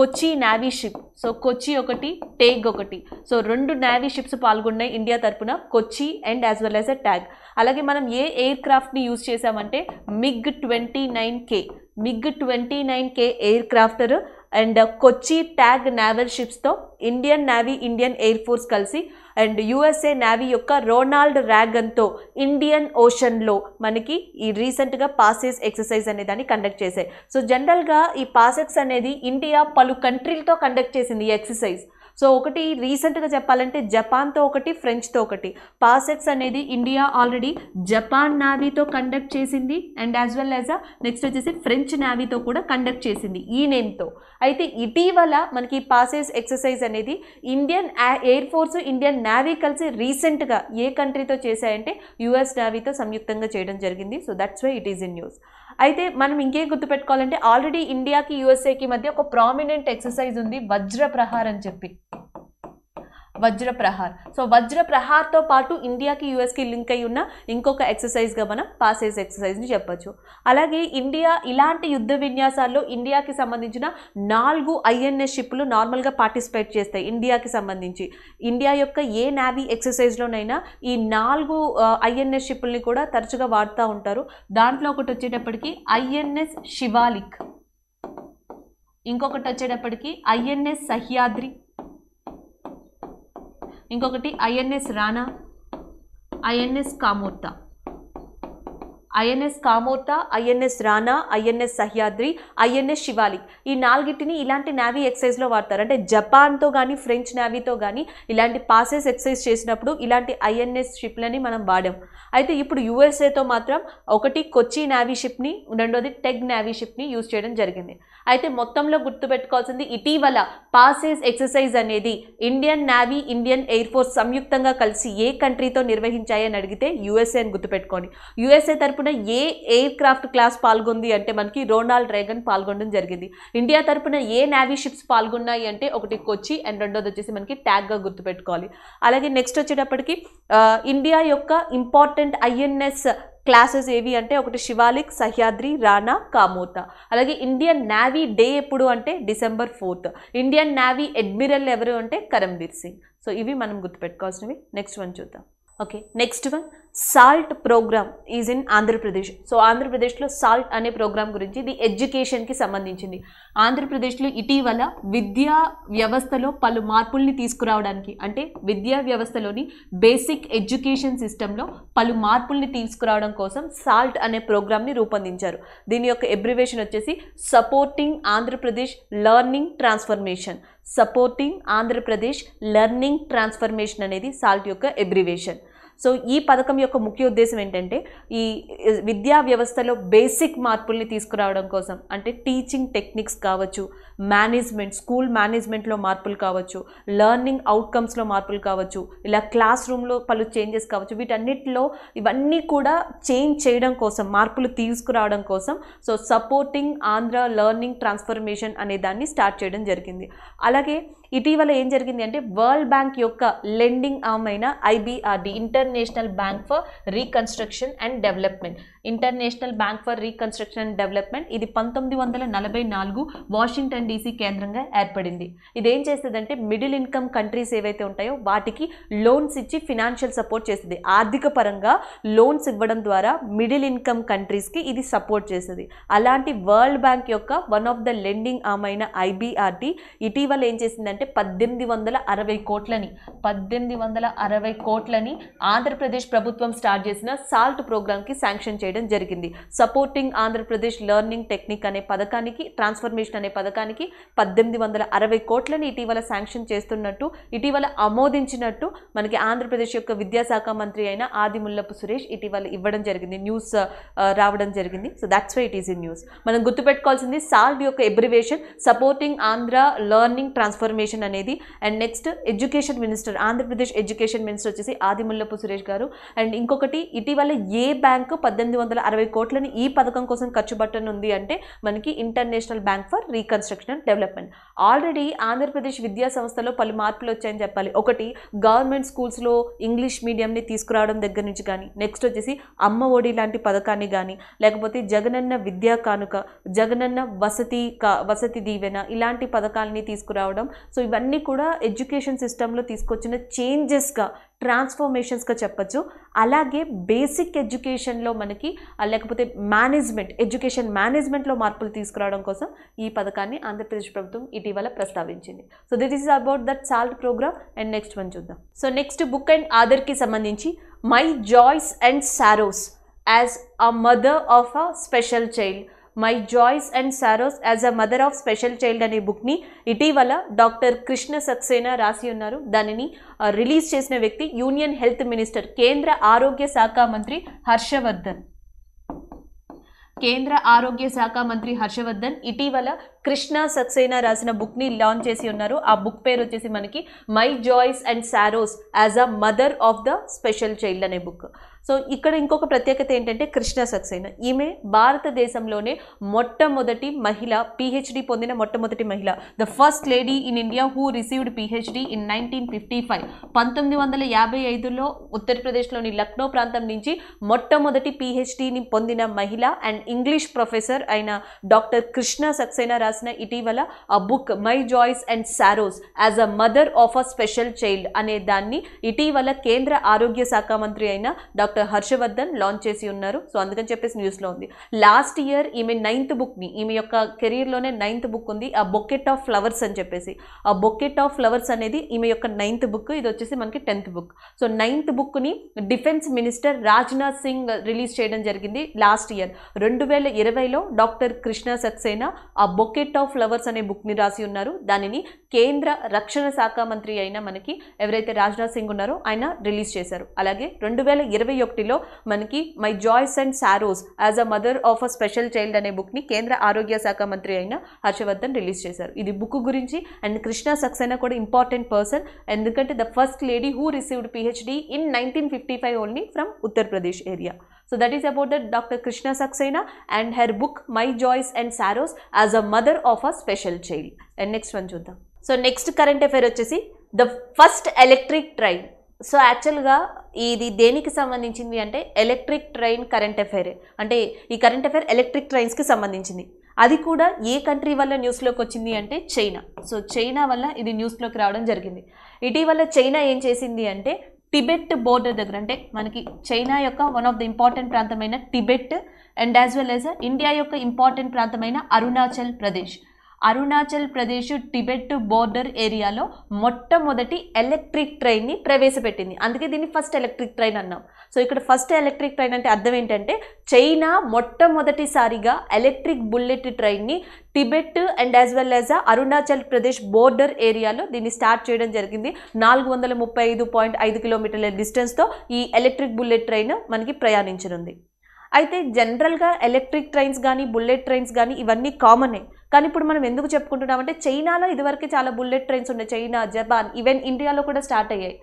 Kochi navy ship so Kochi ఒకటి టేగ్ ఒకటి సో రెండు నావీ షిప్స్ పాల్గొన్నాయి ఇండియా తరపున Kochi and as well as a Teg అలాగే మనం ఏ ఎయిర్ క్రాఫ్ట్ని యూజ్ చేసామంటే MiG twenty nine K MiG twenty nine K air క్రాఫ్టర్ అండ్ కొచ్చి ట్యాగ్ నావల్ షిప్స్తో Indian navy Indian air force కలిసి అండ్ యుఎస్ఏ నావీ యొక్క రోనాల్డ్ ర్యాగన్తో ఇండియన్ ఓషన్లో మనకి ఈ రీసెంట్గా పాసెస్ ఎక్సర్సైజ్ అనే దాన్ని కండక్ట్ చేశాయి సో జనరల్గా ఈ పాసెక్స్ అనేది ఇండియా పలు కంట్రీలతో కండక్ట్ చేసింది ఈ ఎక్సర్సైజ్ సో ఒకటి రీసెంట్గా చెప్పాలంటే జపాన్తో ఒకటి ఫ్రెంచ్తో ఒకటి పాసెట్స్ అనేది ఇండియా ఆల్రెడీ జపాన్ నావీతో కండక్ట్ చేసింది and as well as next వచ్చేసి ఫ్రెంచ్ నావీతో కూడా కండక్ట్ చేసింది ఈ నేమ్తో అయితే ఇటీవల మనకి పాసెస్ ఎక్సర్సైజ్ అనేది Indian air force Indian navy కలిసి రీసెంట్గా ఏ కంట్రీతో చేశాయంటే యుఎస్ నావీతో సంయుక్తంగా చేయడం జరిగింది so that's why it is in news అయితే మనం ఇంకేం గుర్తుపెట్టుకోవాలంటే ఆల్రెడీ ఇండియాకి యూఎస్ఏకి మధ్య ఒక ప్రామినెంట్ ఎక్సర్సైజ్ ఉంది వజ్ర ప్రహార్ అని చెప్పి వజ్ర ప్రహార్ సో వజ్ర ప్రహార్తో పాటు ఇండియాకి యూఎస్కి లింక్ అయి ఉన్న ఇంకొక ఎక్సర్సైజ్గా మనం పాసేజ్ ఎక్సర్సైజ్ని చెప్పొచ్చు అలాగే ఇండియా ఇలాంటి యుద్ధ విన్యాసాల్లో ఇండియాకి సంబంధించిన నాలుగు ఐఎన్ఎస్ షిప్లు నార్మల్గా పార్టిసిపేట్ చేస్తాయి ఇండియాకి సంబంధించి ఇండియా యొక్క ఏ నావీ ఎక్సర్సైజ్లోనైనా ఈ నాలుగు ఐఎన్ఎస్ షిప్లని కూడా తరచుగా వాడుతూ ఉంటారు దాంట్లో ఒకటి వచ్చేటప్పటికి ఐఎన్ఎస్ శివాలిక్ ఇంకొకటి వచ్చేటప్పటికి ఐఎన్ఎస్ సహ్యాద్రి ఇంకొకటి INS Rana INS Kamorta INS Kamorta INS Rana INS Sahyadri INS Shivalik ఈ నాలుగిటిని ఇలాంటి నావీ ఎక్సైజ్లో వాడతారు అంటే జపాన్తో కానీ ఫ్రెంచ్ నావీతో కానీ ఇలాంటి పాసెస్ ఎక్సైజ్ చేసినప్పుడు ఇలాంటి ఐఎన్ఎస్ షిప్లని మనం వాడాం అయితే ఇప్పుడు యూఎస్ఏతో మాత్రం ఒకటి కొచ్చి నావీ షిప్ని రెండోది టెగ్ నావీ షిప్ని యూజ్ చేయడం జరిగింది అయితే మొత్తంలో గుర్తుపెట్టుకోవాల్సింది ఇటీవల పాసెస్ ఎక్సర్సైజ్ అనేది Indian navy Indian air force సంయుక్తంగా కలిసి ఏ కంట్రీతో నిర్వహించాయని అడిగితే యుఎస్ఏ అని గుర్తుపెట్టుకోండి యూఎస్ఏ తరపున కాకుండా ఏ ఎయిర్ క్రాఫ్ట్ క్లాస్ పాల్గొంది అంటే మనకి రోనాల్డ్ రేగన్ పాల్గొనడం జరిగింది ఇండియా తరపున ఏ నావీ షిప్స్ పాల్గొన్నాయి అంటే ఒకటి కొచ్చి అండ్ రెండోది వచ్చేసి మనకి ట్యాగ్గా గుర్తుపెట్టుకోవాలి అలాగే నెక్స్ట్ వచ్చేటప్పటికి ఇండియా యొక్క ఇంపార్టెంట్ ఐఎన్ఎస్ క్లాసెస్ ఏవి అంటే ఒకటి శివాలిక్ సహ్యాద్రి రాణా కామోత అలాగే ఇండియన్ నావీ డే ఎప్పుడు అంటే December fourth Indian navy admiral ఎవరు అంటే కరంబీర్ సింగ్ సో ఇవి మనం గుర్తుపెట్టుకోవాల్సినవి నెక్స్ట్ వన్ చూద్దాం okay next one SALT programme is in Andhra Pradesh so ఆంధ్రప్రదేశ్లో సాల్ట్ అనే ప్రోగ్రామ్ గురించి ఇది ఎడ్యుకేషన్కి సంబంధించింది ఆంధ్రప్రదేశ్లో ఇటీవల విద్యా వ్యవస్థలో పలు మార్పుల్ని తీసుకురావడానికి అంటే విద్యా వ్యవస్థలోని బేసిక్ ఎడ్యుకేషన్ సిస్టంలో పలు మార్పుల్ని తీసుకురావడం కోసం సాల్ట్ అనే ప్రోగ్రామ్ని రూపొందించారు దీని యొక్క ఎబ్రివేషన్ వచ్చేసి supporting Andhra Pradesh learning transformation supporting Andhra Pradesh learning transformation అనేది సాల్ట్ యొక్క ఎబ్రివేషన్ సో ఈ పథకం యొక్క ముఖ్య ఉద్దేశం ఏంటంటే ఈ విద్యా వ్యవస్థలో బేసిక్ మార్పుల్ని తీసుకురావడం కోసం అంటే టీచింగ్ టెక్నిక్స్ కావచ్చు మేనేజ్మెంట్ స్కూల్ మేనేజ్మెంట్లో మార్పులు కావచ్చు లెర్నింగ్ అవుట్కమ్స్లో మార్పులు కావచ్చు ఇలా క్లాస్ రూమ్లో పలు చేంజెస్ కావచ్చు వీటన్నిటిలో ఇవన్నీ కూడా చేంజ్ చేయడం కోసం మార్పులు తీసుకురావడం కోసం so supporting Andhra learning transformation అనే దాన్ని స్టార్ట్ చేయడం జరిగింది అలాగే ఇటీవల ఏం జరిగింది అంటే వరల్డ్ బ్యాంక్ యొక్క లెండింగ్ ఆమ్ అయిన IBRD international bank for reconstruction and development international bank for reconstruction and development ఇది పంతొమ్మిది వందల నలభై నాలుగు వాషింగ్టన్ డీసీ కేంద్రంగా ఏర్పడింది ఇది ఏం చేస్తుందంటే మిడిల్ ఇన్కమ్ కంట్రీస్ ఏవైతే ఉంటాయో వాటికి లోన్స్ ఇచ్చి ఫినాన్షియల్ సపోర్ట్ చేస్తుంది ఆర్థిక పరంగా లోన్స్ ఇవ్వడం ద్వారా మిడిల్ ఇన్కమ్ కంట్రీస్కి ఇది సపోర్ట్ చేస్తుంది అలాంటి వరల్డ్ బ్యాంక్ యొక్క వన్ ఆఫ్ ద లెండింగ్ ఆమైన ఐబీఆర్టీ ఇటీవల ఏం చేసిందంటే పద్దెనిమిది వందల అరవై కోట్లని పద్దెనిమిది వందల అరవై కోట్లని ఆంధ్రప్రదేశ్ ప్రభుత్వం స్టార్ట్ చేసిన సాల్ట్ ప్రోగ్రామ్కి శాంక్షన్ చేయడం జరిగింది సపోర్టింగ్ ఆంధ్రప్రదేశ్ లెర్నింగ్ టెక్నిక్ అనే పథకానికి ట్రాన్స్ఫర్మేషన్ అనే పథకానికి వారికి పద్దెనిమిది వందల అరవై కోట్లని ఇటీవల శాంక్షన్ చేస్తున్నట్టు ఇటీవల ఆమోదించినట్టు మనకి ఆంధ్రప్రదేశ్ యొక్క విద్యాశాఖ మంత్రి అయిన ఆదిముల్లపు సురేష్ ఇటీవల ఇవ్వడం జరిగింది న్యూస్ రావడం జరిగింది so that's why it is in news మనం గుర్తుపెట్టుకోవాల్సింది సాల్వ్ యొక్క ఎబ్రివేషన్ సపోర్టింగ్ ఆంధ్ర లెర్నింగ్ ట్రాన్స్ఫర్మేషన్ అనేది and next education minister Andhra Pradesh education minister వచ్చేసి ఆదిముల్లపు సురేష్ గారు అండ్ ఇంకొకటి ఇటీవల ఏ బ్యాంకు పద్దెనిమిది వందల అరవై కోట్లని ఈ పథకం కోసం ఖర్చు పెట్టనుంది అంటే మనకి international bank for reconstruction educational development already Andhra Pradesh విద్యా సంస్థలో పలు మార్పులు వచ్చాయని చెప్పాలి ఒకటి గవర్నమెంట్ స్కూల్స్లో ఇంగ్లీష్ మీడియంని తీసుకురావడం దగ్గర నుంచి కానీ నెక్స్ట్ వచ్చేసి అమ్మ ఒడి లాంటి పథకాన్ని కానీ లేకపోతే జగనన్న విద్యా కానుక జగనన్న వసతి కా వసతి దీవెన ఇలాంటి పథకాలని తీసుకురావడం సో ఇవన్నీ కూడా ఎడ్యుకేషన్ సిస్టంలో తీసుకొచ్చిన చేంజెస్గా ట్రాన్స్ఫర్మేషన్స్గా చెప్పచ్చు అలాగే బేసిక్ ఎడ్యుకేషన్లో మనకి లేకపోతే మేనేజ్మెంట్ ఎడ్యుకేషన్ మేనేజ్మెంట్లో మార్పులు తీసుకురావడం కోసం ఈ పథకాన్ని ఆంధ్రప్రదేశ్ ప్రభుత్వం ఇటీవల ప్రస్తావించింది so that is about that SALT programme and next one చూద్దాం సో నెక్స్ట్ బుక్ అండ్ ఆదర్కి సంబంధించి my joys and sorrows as a mother of a special child my joys and sorrows as a mother of special child అనే బుక్ని ఇటీవల doctor Krishna Saxena రాసి ఉన్నారు దానిని release చేసిన వ్యక్తి యూనియన్ హెల్త్ మినిస్టర్ కేంద్ర ఆరోగ్య శాఖ మంత్రి హర్షవర్ధన్ కేంద్ర ఆరోగ్య శాఖ మంత్రి హర్షవర్ధన్ ఇటీవల కృష్ణ సక్సేనా రాసిన బుక్ని లాంచ్ చేసి ఉన్నారు ఆ బుక్ పేరు వచ్చేసి మనకి my joys and sorrows as a mother of the special child అనే బుక్ సో ఇక్కడ ఇంకొక ప్రత్యేకత ఏంటంటే కృష్ణ సక్సేనా ఈమె భారతదేశంలోనే మొట్టమొదటి మహిళ పిహెచ్డి పొందిన మొట్టమొదటి మహిళ the first lady in India who received PhD in nineteen fifty five పంతొమ్మిది వందల యాభై ఐదులో ఉత్తరప్రదేశ్లోని లక్నో ప్రాంతం నుంచి మొట్టమొదటి పిహెచ్డిని పొందిన మహిళ అండ్ ఇంగ్లీష్ ప్రొఫెసర్ అయిన డాక్టర్ కృష్ణ సక్సేనా రాసిన ఇటీవల ఆ book my joys and sorrows as a mother of a special child అనే దాన్ని ఇటీవల కేంద్ర ఆరోగ్య శాఖ మంత్రి అయిన డాక్టర్ డాక్టర్ హర్షవర్ధన్ లాంచ్ చేసి ఉన్నారు సో అందుకని చెప్పేసి న్యూస్లో ఉంది లాస్ట్ ఇయర్ ఈమె నైన్త్ బుక్ని ఈమె యొక్క కెరీర్లోనే నైన్త్ బుక్ ఉంది ఆ బొకెట్ ఆఫ్ ఫ్లవర్స్ అని చెప్పేసి ఆ బొకెట్ ఆఫ్ ఫ్లవర్స్ అనేది ఈమె యొక్క నైన్త్ బుక్ ఇది వచ్చేసి మనకి టెన్త్ బుక్ సో నైన్త్ బుక్ని defence minister Rajnath Singh release చేయడం జరిగింది లాస్ట్ ఇయర్ రెండు వేల ఇరవైలో డాక్టర్ కృష్ణ సక్సేనా ఆ బొకెట్ ఆఫ్ ఫ్లవర్స్ అనే బుక్ని రాసి ఉన్నారు దానిని కేంద్ర రక్షణ శాఖ మంత్రి అయిన మనకి ఎవరైతే రాజ్నాథ్ సింగ్ ఉన్నారో ఆయన రిలీజ్ చేశారు అలాగే రెండు వేల ఇరవై ఒకటిలో మనకి my joys and sorrows as a mother of a special child అనే బుక్ని కేంద్ర ఆరోగ్య శాఖ మంత్రి అయిన హర్షవర్ధన్ రిలీజ్ చేశారు ఇది బుక్ గురించి అండ్ కృష్ణ సక్సేనా కూడా ఇంపార్టెంట్ పర్సన్ ఎందుకంటే the first lady who received PhD in nineteen fifty five only from Uttar Pradesh area so that is about that doctor Krishna Saxena and her book my joys and sorrows as a mother of a special child and next one చూద్దాం so next current affair వచ్చేసి the first electric train so యాక్చువల్గా ఇది దేనికి సంబంధించింది అంటే electric train current affair అంటే ఈ current affair electric ట్రైన్స్కి సంబంధించింది అది కూడా ఏ కంట్రీ వల్ల న్యూస్లోకి వచ్చింది అంటే చైనా సో చైనా వల్ల ఇది న్యూస్లోకి రావడం జరిగింది ఇటీవల చైనా ఏం చేసింది అంటే టిబెట్ బోర్డర్ దగ్గర అంటే మనకి చైనా యొక్క వన్ ఆఫ్ ద ఇంపార్టెంట్ ప్రాంతమైన Tibet and as well as India యొక్క ఇంపార్టెంట్ ప్రాంతమైన అరుణాచల్ ప్రదేశ్ అరుణాచల్ ప్రదేశ్ టిబెట్ బోర్డర్ ఏరియాలో మొట్టమొదటి ఎలక్ట్రిక్ ట్రైన్ని ప్రవేశపెట్టింది అందుకే దీన్ని ఫస్ట్ ఎలక్ట్రిక్ ట్రైన్ అన్నాం సో ఇక్కడ ఫస్ట్ ఎలక్ట్రిక్ ట్రైన్ అంటే అర్థం ఏంటంటే చైనా మొట్టమొదటిసారిగా ఎలక్ట్రిక్ బుల్లెట్ ట్రైన్ని Tibet and as well as Arunachal Pradesh border ఏరియాలో దీన్ని స్టార్ట్ చేయడం జరిగింది నాలుగు వందల ముప్పై ఐదు పాయింట్ ఐదు కిలోమీటర్ల డిస్టెన్స్తో ఈ ఎలక్ట్రిక్ బుల్లెట్ ట్రైన్ మనకి ప్రయాణించనుంది అయితే జనరల్గా ఎలక్ట్రిక్ ట్రైన్స్ కానీ బుల్లెట్ ట్రైన్స్ కానీ ఇవన్నీ కామనే కానీ ఇప్పుడు మనం ఎందుకు చెప్పుకుంటున్నామంటే చైనాలో ఇదివరకే చాలా బుల్లెట్ ట్రైన్స్ ఉన్నాయి చైనా జపాన్ ఈవెన్ ఇండియాలో కూడా స్టార్ట్ అయ్యాయి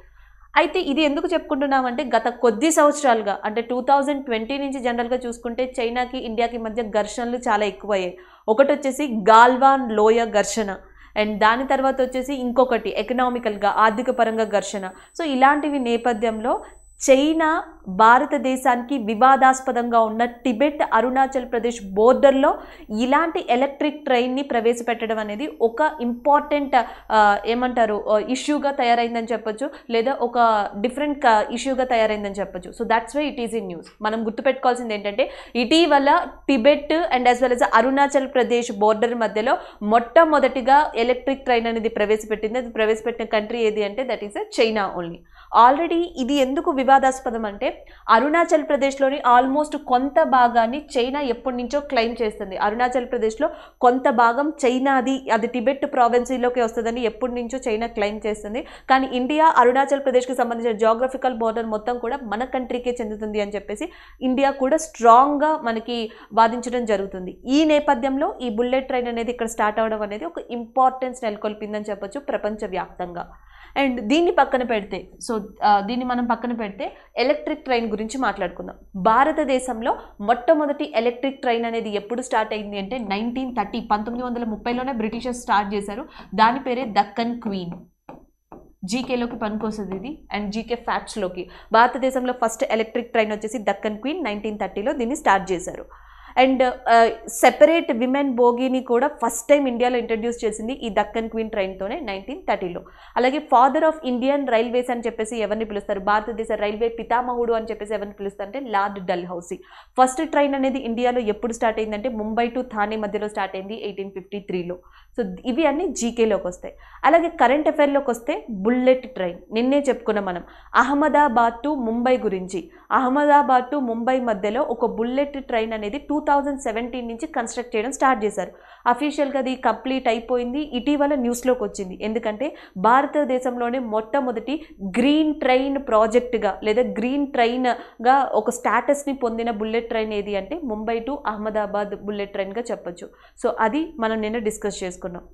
అయితే ఇది ఎందుకు చెప్పుకుంటున్నామంటే గత కొద్ది సంవత్సరాలుగా అంటే టూ థౌజండ్ ట్వంటీ నుంచి జనరల్గా చూసుకుంటే చైనాకి ఇండియాకి మధ్య ఘర్షణలు చాలా ఎక్కువయ్యాయి ఒకటి వచ్చేసి గాల్వాన్ లోయ ఘర్షణ అండ్ దాని తర్వాత వచ్చేసి ఇంకొకటి ఎకనామికల్గా ఆర్థిక పరంగా ఘర్షణ సో ఇలాంటివి నేపథ్యంలో చైనా భారతదేశానికి వివాదాస్పదంగా ఉన్న టిబెట్ అరుణాచల్ ప్రదేశ్ బోర్డర్లో ఇలాంటి ఎలక్ట్రిక్ ట్రైన్ని ప్రవేశపెట్టడం అనేది ఒక ఇంపార్టెంట్ ఏమంటారు ఇష్యూగా తయారైందని చెప్పొచ్చు లేదా ఒక డిఫరెంట్ ఇష్యూగా తయారైందని చెప్పొచ్చు so that's why it is in news మనం గుర్తుపెట్టుకోవాల్సింది ఏంటంటే ఇటీవల Tibet and as well as Arunachal Pradesh border మధ్యలో మొట్టమొదటిగా ఎలక్ట్రిక్ ట్రైన్ అనేది ప్రవేశపెట్టింది అది ప్రవేశపెట్టిన కంట్రీ ఏది అంటే that is China only already ఇది ఎందుకు వివాదాస్పదం అంటే అరుణాచల్ ప్రదేశ్లోని ఆల్మోస్ట్ కొంత భాగాన్ని చైనా ఎప్పటి నుంచో క్లెయిమ్ చేస్తుంది అరుణాచల్ ప్రదేశ్లో కొంత భాగం చైనాది అది టిబెట్ ప్రావిన్సీలోకి వస్తుందని ఎప్పటి నుంచో చైనా క్లెయిమ్ చేస్తుంది కానీ ఇండియా అరుణాచల్ ప్రదేశ్కి సంబంధించిన జాగ్రఫికల్ బోర్డర్ మొత్తం కూడా మన కంట్రీకే చెందుతుంది అని చెప్పేసి ఇండియా కూడా స్ట్రాంగ్గా మనకి వాదించడం జరుగుతుంది ఈ నేపథ్యంలో ఈ బుల్లెట్ ట్రైన్ అనేది ఇక్కడ స్టార్ట్ అవడం అనేది ఒక ఇంపార్టెన్స్ నెలకొల్పిందని చెప్పొచ్చు ప్రపంచవ్యాప్తంగా అండ్ దీన్ని పక్కన పెడితే సో దీన్ని మనం పక్కన పెడితే ఎలక్ట్రిక్ ట్రైన్ గురించి మాట్లాడుకుందాం భారతదేశంలో మొట్టమొదటి ఎలక్ట్రిక్ ట్రైన్ అనేది ఎప్పుడు స్టార్ట్ అయింది అంటే నైన్టీన్ థర్టీ పంతొమ్మిది వందల ముప్పైలోనే బ్రిటిషర్స్ స్టార్ట్ చేశారు దాని పేరే దక్కన్ క్వీన్ జీకేలోకి పనికొస్తుంది ఇది అండ్ జీకే ఫ్యాక్ట్స్లోకి భారతదేశంలో ఫస్ట్ ఎలక్ట్రిక్ ట్రైన్ వచ్చేసి దక్కన్ క్వీన్ నైన్టీన్ థర్టీలో దీన్ని స్టార్ట్ చేశారు అండ్ సెపరేట్ విమెన్ బోగీని కూడా ఫస్ట్ టైం ఇండియాలో ఇంట్రడ్యూస్ చేసింది ఈ దక్కన్ క్వీన్ ట్రైన్తోనే నైన్టీన్ థర్టీలో అలాగే ఫాదర్ ఆఫ్ ఇండియన్ రైల్వేస్ అని చెప్పేసి ఎవరిని పిలుస్తారు భారతదేశ రైల్వే పితామహుడు అని చెప్పేసి ఎవరిని పిలుస్తారు అంటే Lord Dalhousie first train అనేది ఇండియాలో ఎప్పుడు స్టార్ట్ అయిందంటే ముంబై టు థానే మధ్యలో స్టార్ట్ అయింది ఎయిటీన్ ఫిఫ్టీ త్రీలో సో ఇవి అన్నీ జీకేలోకి వస్తాయి అలాగే కరెంట్ అఫైర్లోకి వస్తే బుల్లెట్ ట్రైన్ నిన్నే చెప్పుకున్నాం మనం అహ్మదాబాద్ టు ముంబై గురించి అహ్మదాబాద్ టు ముంబై మధ్యలో ఒక బుల్లెట్ ట్రైన్ అనేది టూ థౌజండ్ సెవెంటీన్ నుంచి కన్స్ట్రక్ట్ చేయడం స్టార్ట్ చేశారు అఫీషియల్గా అది కంప్లీట్ అయిపోయింది ఇటీవల న్యూస్లోకి వచ్చింది ఎందుకంటే భారతదేశంలోనే మొట్టమొదటి గ్రీన్ ట్రైన్ ప్రాజెక్టుగా లేదా గ్రీన్ ట్రైన్గా ఒక స్టాటస్ని పొందిన బుల్లెట్ ట్రైన్ ఏది అంటే ముంబై టు అహ్మదాబాద్ బుల్లెట్ ట్రైన్గా చెప్పొచ్చు సో అది మనం నిన్న డిస్కస్ చేసుకున్నాం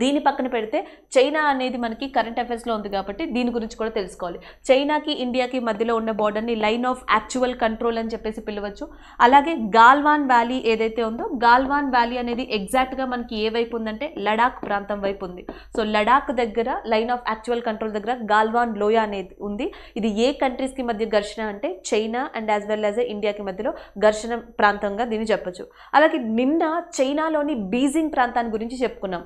దీని పక్కన పెడితే చైనా అనేది మనకి కరెంట్ అఫైర్స్లో ఉంది కాబట్టి దీని గురించి కూడా తెలుసుకోవాలి చైనాకి ఇండియాకి మధ్యలో ఉన్న బోర్డర్ని లైన్ ఆఫ్ యాక్చువల్ కంట్రోల్ అని చెప్పేసి పిలవచ్చు అలాగే గాల్వాన్ వ్యాలీ ఏదైతే ఉందో గాల్వాన్ వ్యాలీ అనేది ఎగ్జాక్ట్గా మనకి ఏ వైపు ఉందంటే లడాక్ ప్రాంతం వైపు ఉంది సో లడాక్ దగ్గర లైన్ ఆఫ్ యాక్చువల్ కంట్రోల్ దగ్గర గాల్వాన్ లోయ అనేది ఉంది ఇది ఏ కంట్రీస్కి మధ్య ఘర్షణ అంటే China and as well as ఇండియాకి మధ్యలో ఘర్షణ ప్రాంతంగా దీన్ని చెప్పచ్చు అలాగే నిన్న చైనాలోని బీజింగ్ ప్రాంతాన్ని గురించి చెప్పుకున్నాం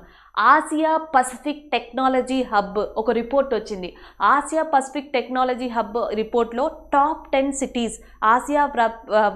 ఆసియా పసిఫిక్ టెక్నాలజీ హబ్ ఒక రిపోర్ట్ వచ్చింది ఆసియా పసిఫిక్ టెక్నాలజీ హబ్ రిపోర్ట్లో టాప్ టెన్ సిటీస్ ఆసియా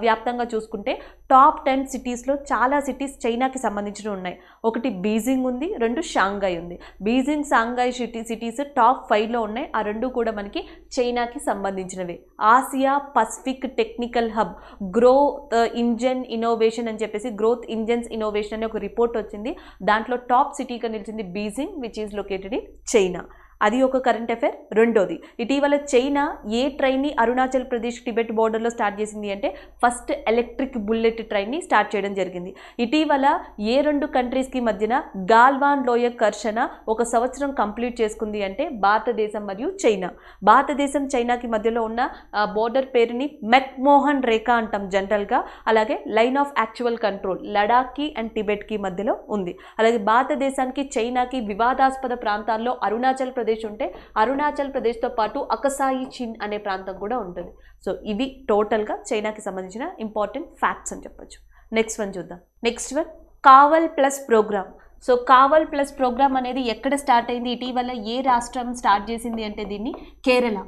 వ్యాప్తంగా చూసుకుంటే టాప్ టెన్ సిటీస్లో చాలా సిటీస్ చైనాకి సంబంధించినవి ఉన్నాయి ఒకటి బీజింగ్ ఉంది రెండు షాంఘై ఉంది Beijing Shanghai city cities top ఫైవ్లో ఉన్నాయి ఆ రెండు కూడా మనకి చైనాకి సంబంధించినవి Asia Pacific technical hub growth engine innovation అని చెప్పేసి గ్రోత్ ఇంజన్స్ ఇన్నోవేషన్ అనే ఒక రిపోర్ట్ వచ్చింది దాంట్లో టాప్ సిటీగా నిలిచింది Beijing which is located in China అది ఒక కరెంట్ అఫేర్ రెండోది ఇటీవల చైనా ఏ ట్రైన్ని అరుణాచల్ ప్రదేశ్ టిబెట్ బోర్డర్లో స్టార్ట్ చేసింది అంటే ఫస్ట్ ఎలక్ట్రిక్ బుల్లెట్ ట్రైన్ని స్టార్ట్ చేయడం జరిగింది ఇటీవల ఏ రెండు కంట్రీస్కి మధ్యన గాల్వాన్ లోయ కర్షణ ఒక సంవత్సరం కంప్లీట్ చేసుకుంది అంటే భారతదేశం మరియు చైనా భారతదేశం చైనాకి మధ్యలో ఉన్న బోర్డర్ పేరుని మెక్మోహన్ రేఖ అంటాం జనరల్గా అలాగే లైన్ ఆఫ్ యాక్చువల్ కంట్రోల్ లడాక్కి అండ్ టిబెట్కి మధ్యలో ఉంది అలాగే భారతదేశానికి చైనాకి వివాదాస్పద ప్రాంతాల్లో అరుణాచల్ ప్రదేశ్ ఆంధ్రప్రదేశ్ ఉంటే అరుణాచల్ ప్రదేశ్తో పాటు అకసాయి చిన్ అనే ప్రాంతం కూడా ఉంటుంది సో ఇవి టోటల్గా చైనాకి సంబంధించిన ఇంపార్టెంట్ ఫ్యాక్ట్స్ అని చెప్పొచ్చు నెక్స్ట్ వన్ చూద్దాం next one Kaval plus programme so Kaval plus programme అనేది ఎక్కడ స్టార్ట్ అయింది ఇటీవల ఏ రాష్ట్రం స్టార్ట్ చేసింది అంటే దీన్ని కేరళ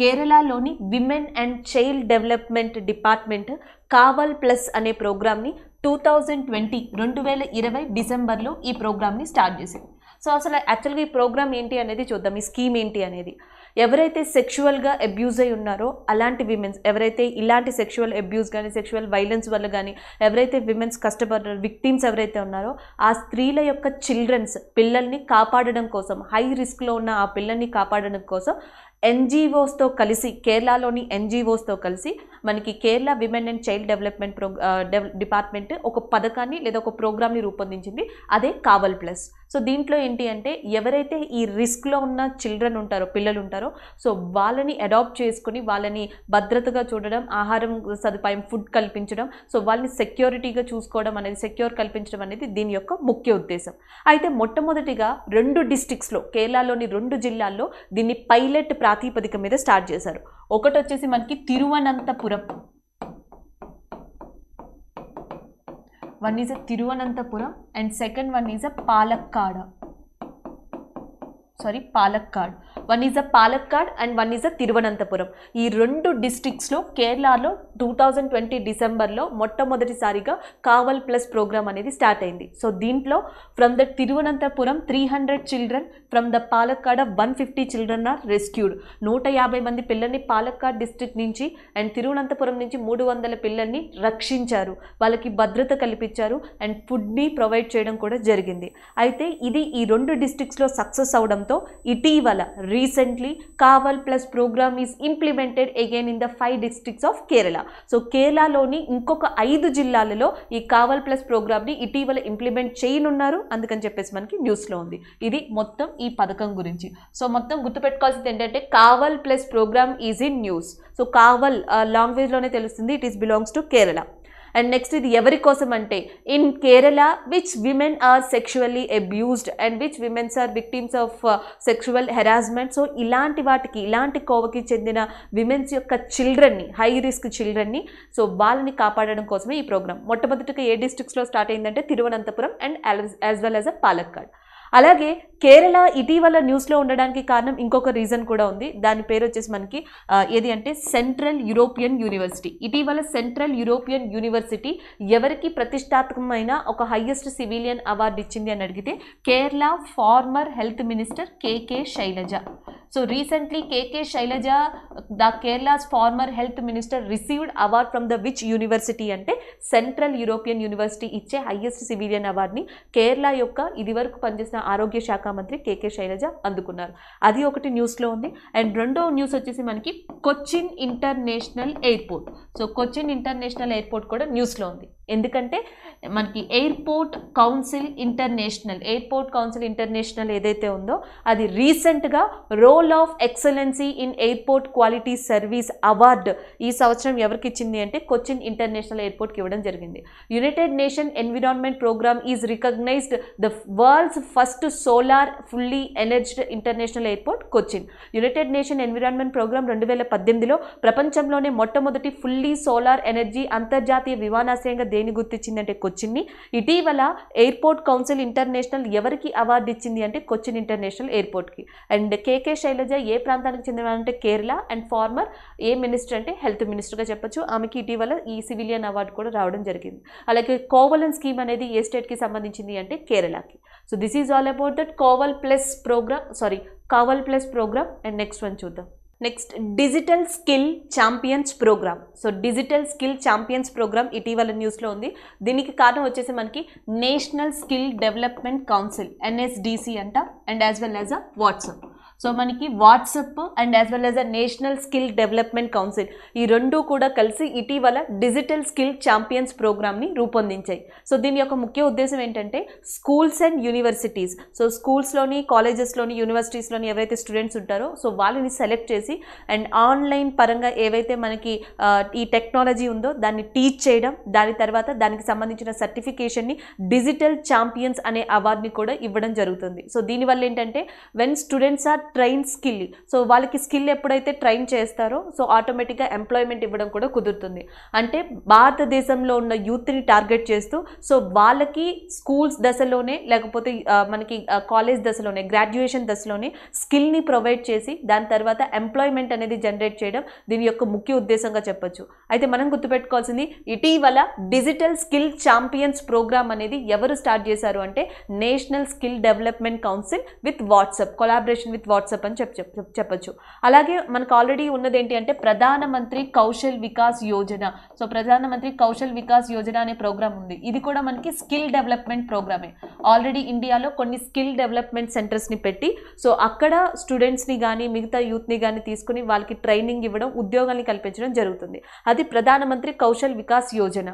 కేరళలోని women and child development department Kaval plus అనే ప్రోగ్రామ్ని టూ థౌజండ్ ట్వంటీ రెండు వేల ఇరవై డిసెంబర్లో ఈ ప్రోగ్రామ్ని స్టార్ట్ చేసింది సో అసలు యాక్చువల్గా ఈ ప్రోగ్రామ్ ఏంటి అనేది చూద్దాం ఈ స్కీమ్ ఏంటి అనేది ఎవరైతే సెక్షువల్గా అబ్యూజ్ అయి ఉన్నారో అలాంటి విమెన్స్ ఎవరైతే ఇలాంటి సెక్షువల్ అబ్యూస్ కానీ సెక్షువల్ వైలెన్స్ వల్ల కానీ ఎవరైతే విమెన్స్ కష్టపడ్డారు విక్టీమ్స్ ఎవరైతే ఉన్నారో ఆ స్త్రీల యొక్క చిల్డ్రన్స్ పిల్లల్ని కాపాడడం కోసం హై రిస్క్లో ఉన్న ఆ పిల్లల్ని కాపాడడం కోసం ఎన్జిఓస్తో కలిసి కేరళలోని ఎన్జిఓస్తో కలిసి మనకి Kerala women and child development pro department ఒక పథకాన్ని లేదా ఒక ప్రోగ్రామ్ని రూపొందించింది అదే కావల్ ప్లస్ సో దీంట్లో ఏంటి అంటే ఎవరైతే ఈ రిస్క్లో ఉన్న చిల్డ్రన్ ఉంటారో పిల్లలు ఉంటారో సో వాళ్ళని అడాప్ట్ చేసుకుని వాళ్ళని భద్రతగా చూడడం ఆహారం సదుపాయం ఫుడ్ కల్పించడం సో వాళ్ళని సెక్యూరిటీగా చూసుకోవడం అనేది సెక్యూర్ కల్పించడం అనేది దీని యొక్క ముఖ్య ఉద్దేశం అయితే మొట్టమొదటిగా రెండు డిస్టిక్స్లో కేరళలోని రెండు జిల్లాల్లో దీన్ని పైలట్ ప్రా ప్రాతిపదిక మీద స్టార్ట్ చేశారు ఒకటి వచ్చేసి మనకి Thiruvananthapuram one is a Thiruvananthapuram and second one is a Palakkad sorry Palakkad one is a Palakkad and one is a Thiruvananthapuram ఈ రెండు డిస్టిక్స్లో కేరళలో టూ థౌజండ్ ట్వంటీ డిసెంబర్లో మొట్టమొదటిసారిగా కావల్ ప్లస్ ప్రోగ్రామ్ అనేది స్టార్ట్ అయింది సో దీంట్లో from the Thiruvananthapuram three hundred children from the Palakkad one fifty children are rescued నూట యాభై మంది పిల్లల్ని పాలక్కాడ్ డిస్టిక్ నుంచి అండ్ తిరువనంతపురం నుంచి మూడు వందల పిల్లల్ని రక్షించారు వాళ్ళకి భద్రత కల్పించారు అండ్ ఫుడ్ని ప్రొవైడ్ చేయడం కూడా జరిగింది అయితే ఇది ఈ రెండు డిస్టిక్స్లో సక్సెస్ అవడంతో ఇటీవల recently Kaval plus programme is implemented again in the five districts of Kerala so కేరళలోని ఇంకొక ఐదు జిల్లాలలో ఈ కావల్ ప్లస్ ప్రోగ్రామ్ని ఇటీవల ఇంప్లిమెంట్ చేయనున్నారు అందుకని చెప్పేసి మనకి న్యూస్లో ఉంది ఇది మొత్తం ఈ పథకం గురించి సో మొత్తం గుర్తుపెట్టుకోవాల్సింది ఏంటంటే Kaval plus programme is in news so Kaval లాంగ్వేజ్లోనే తెలుస్తుంది it is belongs to Kerala and next ఇది ఎవరి కోసం అంటే in Kerala which women are sexually abused and which women's are victims of sexual harassment so ఇలాంటి వాటికి ఇలాంటి కోవకి చెందిన విమెన్స్ యొక్క చిల్డ్రన్ని హై రిస్క్ చిల్డ్రన్ని సో వాళ్ళని కాపాడడం కోసమే ఈ ప్రోగ్రామ్ మొట్టమొదటిగా ఏ డిస్ట్రిక్ట్స్లో స్టార్ట్ అయిందంటే Thiruvananthapuram and as well as a Palakkad అలాగే కేరళ ఇటీవల న్యూస్లో ఉండడానికి కారణం ఇంకొక రీజన్ కూడా ఉంది దాని పేరు వచ్చేసి మనకి ఏది అంటే సెంట్రల్ యూరోపియన్ యూనివర్సిటీ ఇటీవల సెంట్రల్ యూరోపియన్ యూనివర్సిటీ ఎవరికి ప్రతిష్టాత్మకమైన ఒక హయ్యెస్ట్ సివిలియన్ అవార్డు ఇచ్చింది అని అడిగితే Kerala former health minister KK Shailaja so recently KK Shailaja the Kerala's former health minister received award from the which university అంటే సెంట్రల్ యూరోపియన్ యూనివర్సిటీ ఇచ్చే హయ్యెస్ట్ సివిలియన్ అవార్డుని కేరళ యొక్క ఇదివరకు పనిచేసిన ఆరోగ్య శాఖ మంత్రి కేకే శైలజ అందుకున్నారు అది ఒకటి న్యూస్లో ఉంది అండ్ రెండో న్యూస్ వచ్చేసి మనకి Cochin international airport so Cochin international airport కూడా న్యూస్లో ఉంది ఎందుకంటే మనకి airport council international airport council international ఏదైతే ఉందో అది రీసెంట్గా role of excellency in airport quality service award ఈ సంవత్సరం ఎవరికి ఇచ్చింది అంటే కొచ్చిన్ ఇంటర్నేషనల్ ఎయిర్పోర్ట్కి ఇవ్వడం జరిగింది united nation environment programme is recognised the world's first solar fully energised international airport Cochin united nation environment programme రెండు వేల పద్దెనిమిదిలో ప్రపంచంలోనే మొట్టమొదటి ఫుల్లీ సోలార్ ఎనర్జీ అంతర్జాతీయ విమానాశ్రయంగా దేని గుర్తించిందంటే కొచ్చిన్ని ఇటీవల ఎయిర్పోర్ట్ కౌన్సిల్ ఇంటర్నేషనల్ ఎవరికి అవార్డు ఇచ్చింది అంటే కొచ్చిన్ ఇంటర్నేషనల్ ఎయిర్పోర్ట్కి అండ్ కేకే శైలజ ఏ ప్రాంతానికి చెందినంటే కేరళ అండ్ ఫార్మర్ ఏ మినిస్టర్ అంటే హెల్త్ మినిస్టర్గా చెప్పొచ్చు ఆమెకి ఇటీవల ఈ సివిలియన్ అవార్డు కూడా రావడం జరిగింది అలాగే కోవలన్ స్కీమ్ అనేది ఏ స్టేట్కి సంబంధించింది అంటే కేరళకి so this is all about that Koval plus programme sorry Kaval plus programme and next one చూద్దాం next digital skill champions programme so digital skill champions programme ఇటీవల న్యూస్లో ఉంది దీనికి కారణం వచ్చేసి మనకి national skill development council NSDC అంట and as well as a WhatsApp so మనకి WhatsApp and as well as a national skill development council ఈ రెండు కూడా కలిసి ఇటీవల డిజిటల్ స్కిల్ ఛాంపియన్స్ ప్రోగ్రామ్ని రూపొందించాయి సో దీని యొక్క ముఖ్య ఉద్దేశం ఏంటంటే స్కూల్స్ అండ్ యూనివర్సిటీస్ సో స్కూల్స్లోని కాలేజెస్లోని యూనివర్సిటీస్లోని ఎవరైతే స్టూడెంట్స్ ఉంటారో సో వాళ్ళని సెలెక్ట్ చేసి అండ్ ఆన్లైన్ పరంగా ఏవైతే మనకి ఈ టెక్నాలజీ ఉందో దాన్ని టీచ్ చేయడం దాని తర్వాత దానికి సంబంధించిన సర్టిఫికేషన్ని డిజిటల్ ఛాంపియన్స్ అనే అవార్డుని కూడా ఇవ్వడం జరుగుతుంది సో దీనివల్ల ఏంటంటే when students are train skill so వాళ్ళకి స్కిల్ ఎప్పుడైతే ట్రైన్ చేస్తారో సో ఆటోమేటిక్గా ఎంప్లాయ్మెంట్ ఇవ్వడం కూడా కుదురుతుంది అంటే భారతదేశంలో ఉన్న యూత్ని టార్గెట్ చేస్తూ సో వాళ్ళకి స్కూల్స్ దశలోనే లేకపోతే మనకి కాలేజ్ దశలోనే గ్రాడ్యుయేషన్ దశలోనే స్కిల్ని ప్రొవైడ్ చేసి దాని తర్వాత ఎంప్లాయ్మెంట్ అనేది జనరేట్ చేయడం దీని యొక్క ముఖ్య ఉద్దేశంగా చెప్పొచ్చు అయితే మనం గుర్తుపెట్టుకోవాల్సింది ఇటీవల డిజిటల్ స్కిల్ ఛాంపియన్స్ ప్రోగ్రామ్ అనేది ఎవరు స్టార్ట్ చేశారు అంటే national skill development council with WhatsApp collaboration with WhatsApp WhatsApp అని చెప్ చెప్పచ్చు అలాగే మనకు ఆల్రెడీ ఉన్నది ఏంటి అంటే ప్రధానమంత్రి కౌశల్ వికాస్ యోజన సో ప్రధానమంత్రి కౌశల్ వికాస్ యోజన అనే ప్రోగ్రామ్ ఉంది ఇది కూడా మనకి స్కిల్ డెవలప్మెంట్ ప్రోగ్రామే ఆల్రెడీ ఇండియాలో కొన్ని స్కిల్ డెవలప్మెంట్ సెంటర్స్ని పెట్టి సో అక్కడ స్టూడెంట్స్ని కానీ మిగతా యూత్ని కానీ తీసుకుని వాళ్ళకి ట్రైనింగ్ ఇవ్వడం ఉద్యోగాన్ని కల్పించడం జరుగుతుంది అది ప్రధానమంత్రి కౌశల్ వికాస్ యోజన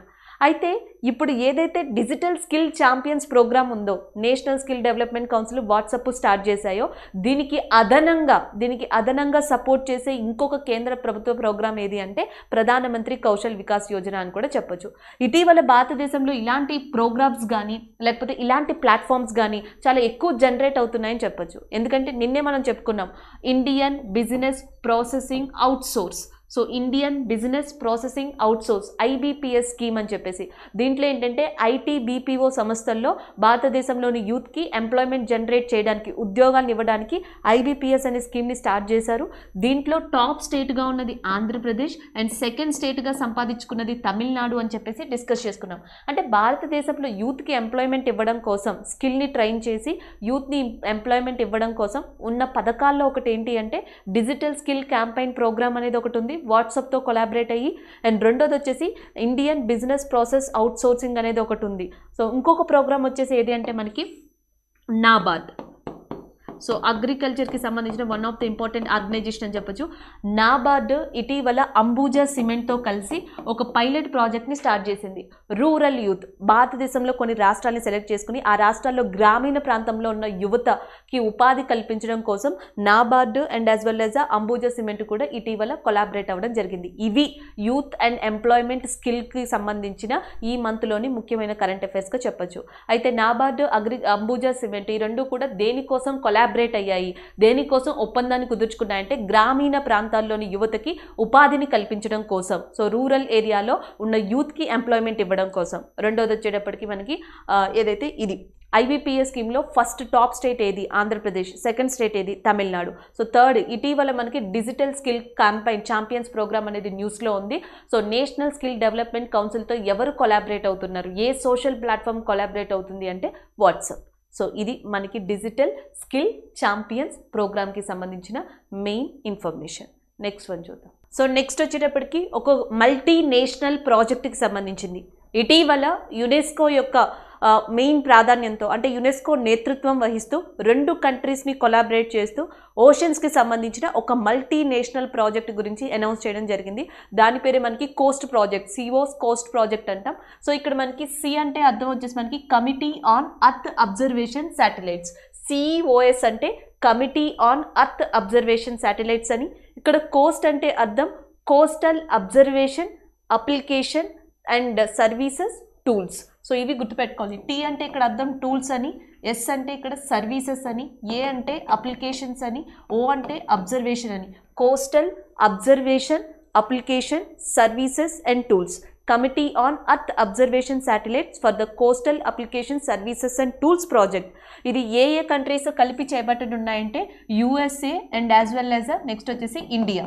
అయితే ఇప్పుడు ఏదైతే డిజిటల్ స్కిల్ ఛాంపియన్స్ ప్రోగ్రామ్ ఉందో national skill development council WhatsApp start చేశాయో దీనికి అదనంగా దీనికి అదనంగా సపోర్ట్ చేసే ఇంకొక కేంద్ర ప్రభుత్వ ప్రోగ్రామ్ ఏది అంటే ప్రధానమంత్రి కౌశల్ వికాస్ యోజన అని కూడా చెప్పొచ్చు ఇటీవల భారతదేశంలో ఇలాంటి ప్రోగ్రామ్స్ కానీ లేకపోతే ఇలాంటి ప్లాట్ఫామ్స్ కానీ చాలా ఎక్కువ జనరేట్ అవుతున్నాయని చెప్పొచ్చు ఎందుకంటే నిన్నే మనం చెప్పుకున్నాం Indian business processing outsource so Indian business processing outsource IBPS scheme అని చెప్పేసి దీంట్లో ఏంటంటే ఐటీ బీపీఓ సంస్థల్లో భారతదేశంలోని యూత్కి ఎంప్లాయ్మెంట్ జనరేట్ చేయడానికి ఉద్యోగాలు ఇవ్వడానికి ఐబీపీఎస్ అనే స్కీమ్ని స్టార్ట్ చేశారు దీంట్లో టాప్ స్టేట్గా ఉన్నది ఆంధ్రప్రదేశ్ అండ్ సెకండ్ స్టేట్గా సంపాదించుకున్నది తమిళనాడు అని చెప్పేసి డిస్కస్ చేసుకున్నాం అంటే భారతదేశంలో యూత్కి ఎంప్లాయ్మెంట్ ఇవ్వడం కోసం స్కిల్ని ట్రైన్ చేసి యూత్ని ఎంప్లాయ్మెంట్ ఇవ్వడం కోసం ఉన్న పథకాల్లో ఒకటి ఏంటి అంటే డిజిటల్ స్కిల్ క్యాంపెయిన్ ప్రోగ్రామ్ అనేది ఒకటి ఉంది వాట్సాప్తో కొలాబరేట్ అయ్యి అండ్ రెండోది వచ్చేసి ఇండియన్ బిజినెస్ ప్రాసెస్ అవుట్సోర్సింగ్ అనేది ఒకటి ఉంది సో ఇంకొక ప్రోగ్రామ్ వచ్చేసి ఏది అంటే మనకి నాబాద్ సో అగ్రికల్చర్కి సంబంధించిన one of the important organisation అని చెప్పొచ్చు నాబార్డ్ ఇటీవల అంబూజా సిమెంట్తో కలిసి ఒక పైలట్ ప్రాజెక్ట్ని స్టార్ట్ చేసింది రూరల్ యూత్ భారతదేశంలో కొన్ని రాష్ట్రాలని సెలెక్ట్ చేసుకుని ఆ రాష్ట్రాల్లో గ్రామీణ ప్రాంతంలో ఉన్న యువతకి ఉపాధి కల్పించడం కోసం NABARD and as well as Ambuja cement కూడా ఇటీవల కొలాబరేట్ అవ్వడం జరిగింది ఇవి యూత్ అండ్ ఎంప్లాయ్మెంట్ స్కిల్కి సంబంధించిన ఈ మంత్లోని ముఖ్యమైన కరెంట్ అఫైర్స్గా చెప్పొచ్చు అయితే నాబార్డ్ అగ్రి అంబూజా సిమెంట్ ఈ రెండు కూడా దేనికోసం కొలాబ్ ఎలాబరేట్ అయ్యాయి దేనికోసం ఒప్పందాన్ని కుదుర్చుకున్నాయంటే గ్రామీణ ప్రాంతాల్లోని యువతకి ఉపాధిని కల్పించడం కోసం సో రూరల్ ఏరియాలో ఉన్న యూత్కి ఎంప్లాయ్మెంట్ ఇవ్వడం కోసం రెండోది వచ్చేటప్పటికి మనకి ఏదైతే ఇది ఐబీపీఎస్ స్కీమ్లో ఫస్ట్ టాప్ స్టేట్ ఏది ఆంధ్రప్రదేశ్ సెకండ్ స్టేట్ ఏది తమిళనాడు సో థర్డ్ ఇటీవల మనకి digital skill campaign champions programme అనేది న్యూస్లో ఉంది సో నేషనల్ స్కిల్ డెవలప్మెంట్ కౌన్సిల్తో ఎవరు కొలాబరేట్ అవుతున్నారు ఏ సోషల్ ప్లాట్ఫామ్ కొలాబరేట్ అవుతుంది అంటే వాట్సాప్ సో ఇది మనకి డిజిటల్ స్కిల్ ఛాంపియన్స్ ప్రోగ్రామ్కి సంబంధించిన మెయిన్ ఇన్ఫర్మేషన్ నెక్స్ట్ వన్ చూద్దాం సో నెక్స్ట్ వచ్చేటప్పటికి ఒక మల్టీనేషనల్ ప్రాజెక్ట్కి సంబంధించింది ఇటీవల యునెస్కో యొక్క మెయిన్ ప్రాధాన్యంతో అంటే యునెస్కో నేతృత్వం వహిస్తూ రెండు కంట్రీస్ని కొలాబరేట్ చేస్తూ ఓషన్స్కి సంబంధించిన ఒక మల్టీనేషనల్ ప్రాజెక్ట్ గురించి అనౌన్స్ చేయడం జరిగింది దాని పేరే మనకి coast project COS coast project అంటాం సో ఇక్కడ మనకి సి అంటే అర్థం వచ్చేసి మనకి committee on earth observation satellites COS అంటే committee on earth observation satellites అని ఇక్కడ కోస్ట్ అంటే అర్థం coastal observation application and services tools so ఇవి గుర్తుపెట్టుకోవాలి టీ అంటే ఇక్కడ అర్థం టూల్స్ అని ఎస్ అంటే ఇక్కడ సర్వీసెస్ అని ఏ అంటే అప్లికేషన్స్ అని ఓ అంటే అబ్జర్వేషన్ అని coastal observation application services and tools committee on earth observation satellites for the coastal application services and tools project ఇది ఏ ఏ కంట్రీస్ కలిపి చేపట్టనున్నాయంటే USA and as well as next వచ్చేసి India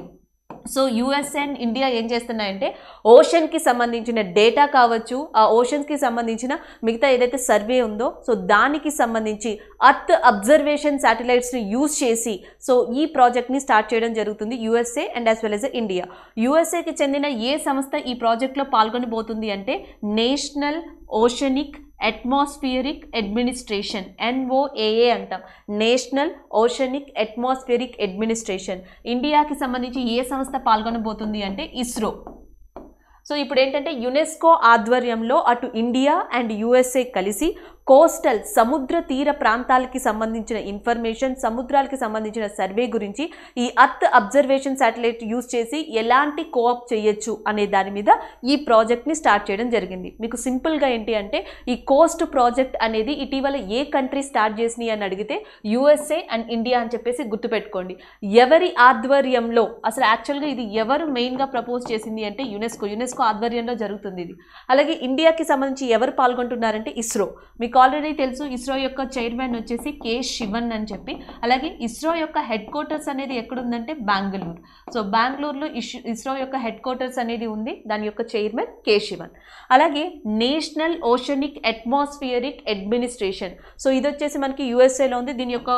so US and India ఏం చేస్తున్నాయంటే ఓషన్కి సంబంధించిన data కావచ్చు ఆ ఓషన్స్కి సంబంధించిన మిగతా ఏదైతే సర్వే ఉందో సో దానికి సంబంధించి అర్త్ అబ్జర్వేషన్ శాటిలైట్స్ని యూజ్ చేసి సో ఈ ప్రాజెక్ట్ని స్టార్ట్ చేయడం జరుగుతుంది USA and as well as India యుఎస్ఏకి చెందిన ఏ సంస్థ ఈ ప్రాజెక్ట్లో పాల్గొనబోతుంది అంటే national oceanic atmospheric administration NOAA అంటాం నేషనల్ ఓషనిక్ అట్మాస్ఫియరిక్ అడ్మినిస్ట్రేషన్ ఇండియాకి సంబంధించి ఏ సంస్థ పాల్గొనబోతుంది అంటే ఇస్రో సో ఇప్పుడు ఏంటంటే యునెస్కో ఆధ్వర్యంలో అటు ఇండియా అండ్ యుఎస్ఏ కలిసి కోస్టల్ సముద్ర తీర ప్రాంతాలకి సంబంధించిన ఇన్ఫర్మేషన్ సముద్రాలకి సంబంధించిన సర్వే గురించి ఈ అర్త్ అబ్జర్వేషన్ శాటిలైట్ యూజ్ చేసి ఎలాంటి కోఆప్ చేయొచ్చు అనే దాని మీద ఈ ప్రాజెక్ట్ని స్టార్ట్ చేయడం జరిగింది మీకు సింపుల్గా ఏంటి అంటే ఈ కోస్ట్ ప్రాజెక్ట్ అనేది ఇటీవల ఏ కంట్రీ స్టార్ట్ చేసినాయి అని అడిగితే యుఎస్ఏ అండ్ ఇండియా అని చెప్పేసి గుర్తుపెట్టుకోండి ఎవరి ఆధ్వర్యంలో అసలు యాక్చువల్గా ఇది ఎవరు మెయిన్గా ప్రపోజ్ చేసింది అంటే యునెస్కో యునెస్కో ఆధ్వర్యంలో జరుగుతుంది ఇది అలాగే ఇండియాకి సంబంధించి ఎవరు పాల్గొంటున్నారంటే ఇస్రో మీకు మీకు ఆల్రెడీ తెలుసు ఇస్రో యొక్క చైర్మన్ వచ్చేసి కే శివన్ అని చెప్పి అలాగే ఇస్రో యొక్క హెడ్ క్వార్టర్స్ అనేది ఎక్కడుందంటే బెంగళూరు సో బెంగళూరులో ఇస్రో యొక్క హెడ్ క్వార్టర్స్ అనేది ఉంది దాని యొక్క చైర్మన్ కె శివన్ అలాగే national oceanic atmospheric administration so ఇది వచ్చేసి మనకి యూఎస్ఏలో ఉంది దీని యొక్క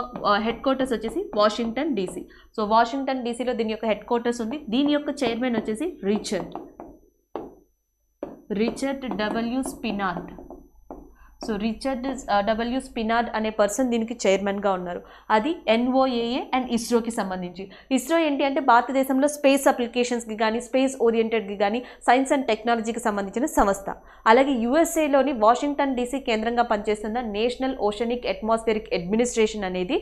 హెడ్ క్వార్టర్స్ వచ్చేసి వాషింగ్టన్ డీసీ సో వాషింగ్టన్ డీసీలో దీని యొక్క హెడ్ క్వార్టర్స్ ఉంది దీని యొక్క చైర్మన్ వచ్చేసి Richard Richard W Spinrad so Richard W Spinrad అనే పర్సన్ దీనికి చైర్మన్గా ఉన్నారు అది ఎన్ఓఏఏ అండ్ ఇస్రోకి సంబంధించి ఇస్రో ఏంటి అంటే భారతదేశంలో స్పేస్ అప్లికేషన్స్కి కానీ స్పేస్ ఓరియంటెడ్కి కానీ సైన్స్ అండ్ టెక్నాలజీకి సంబంధించిన సంస్థ అలాగే యూఎస్ఏలోని వాషింగ్టన్ డీసీ కేంద్రంగా పనిచేస్తున్న నేషనల్ ఓషనిక్ అట్మాస్ఫియరిక్ అడ్మినిస్ట్రేషన్ అనేది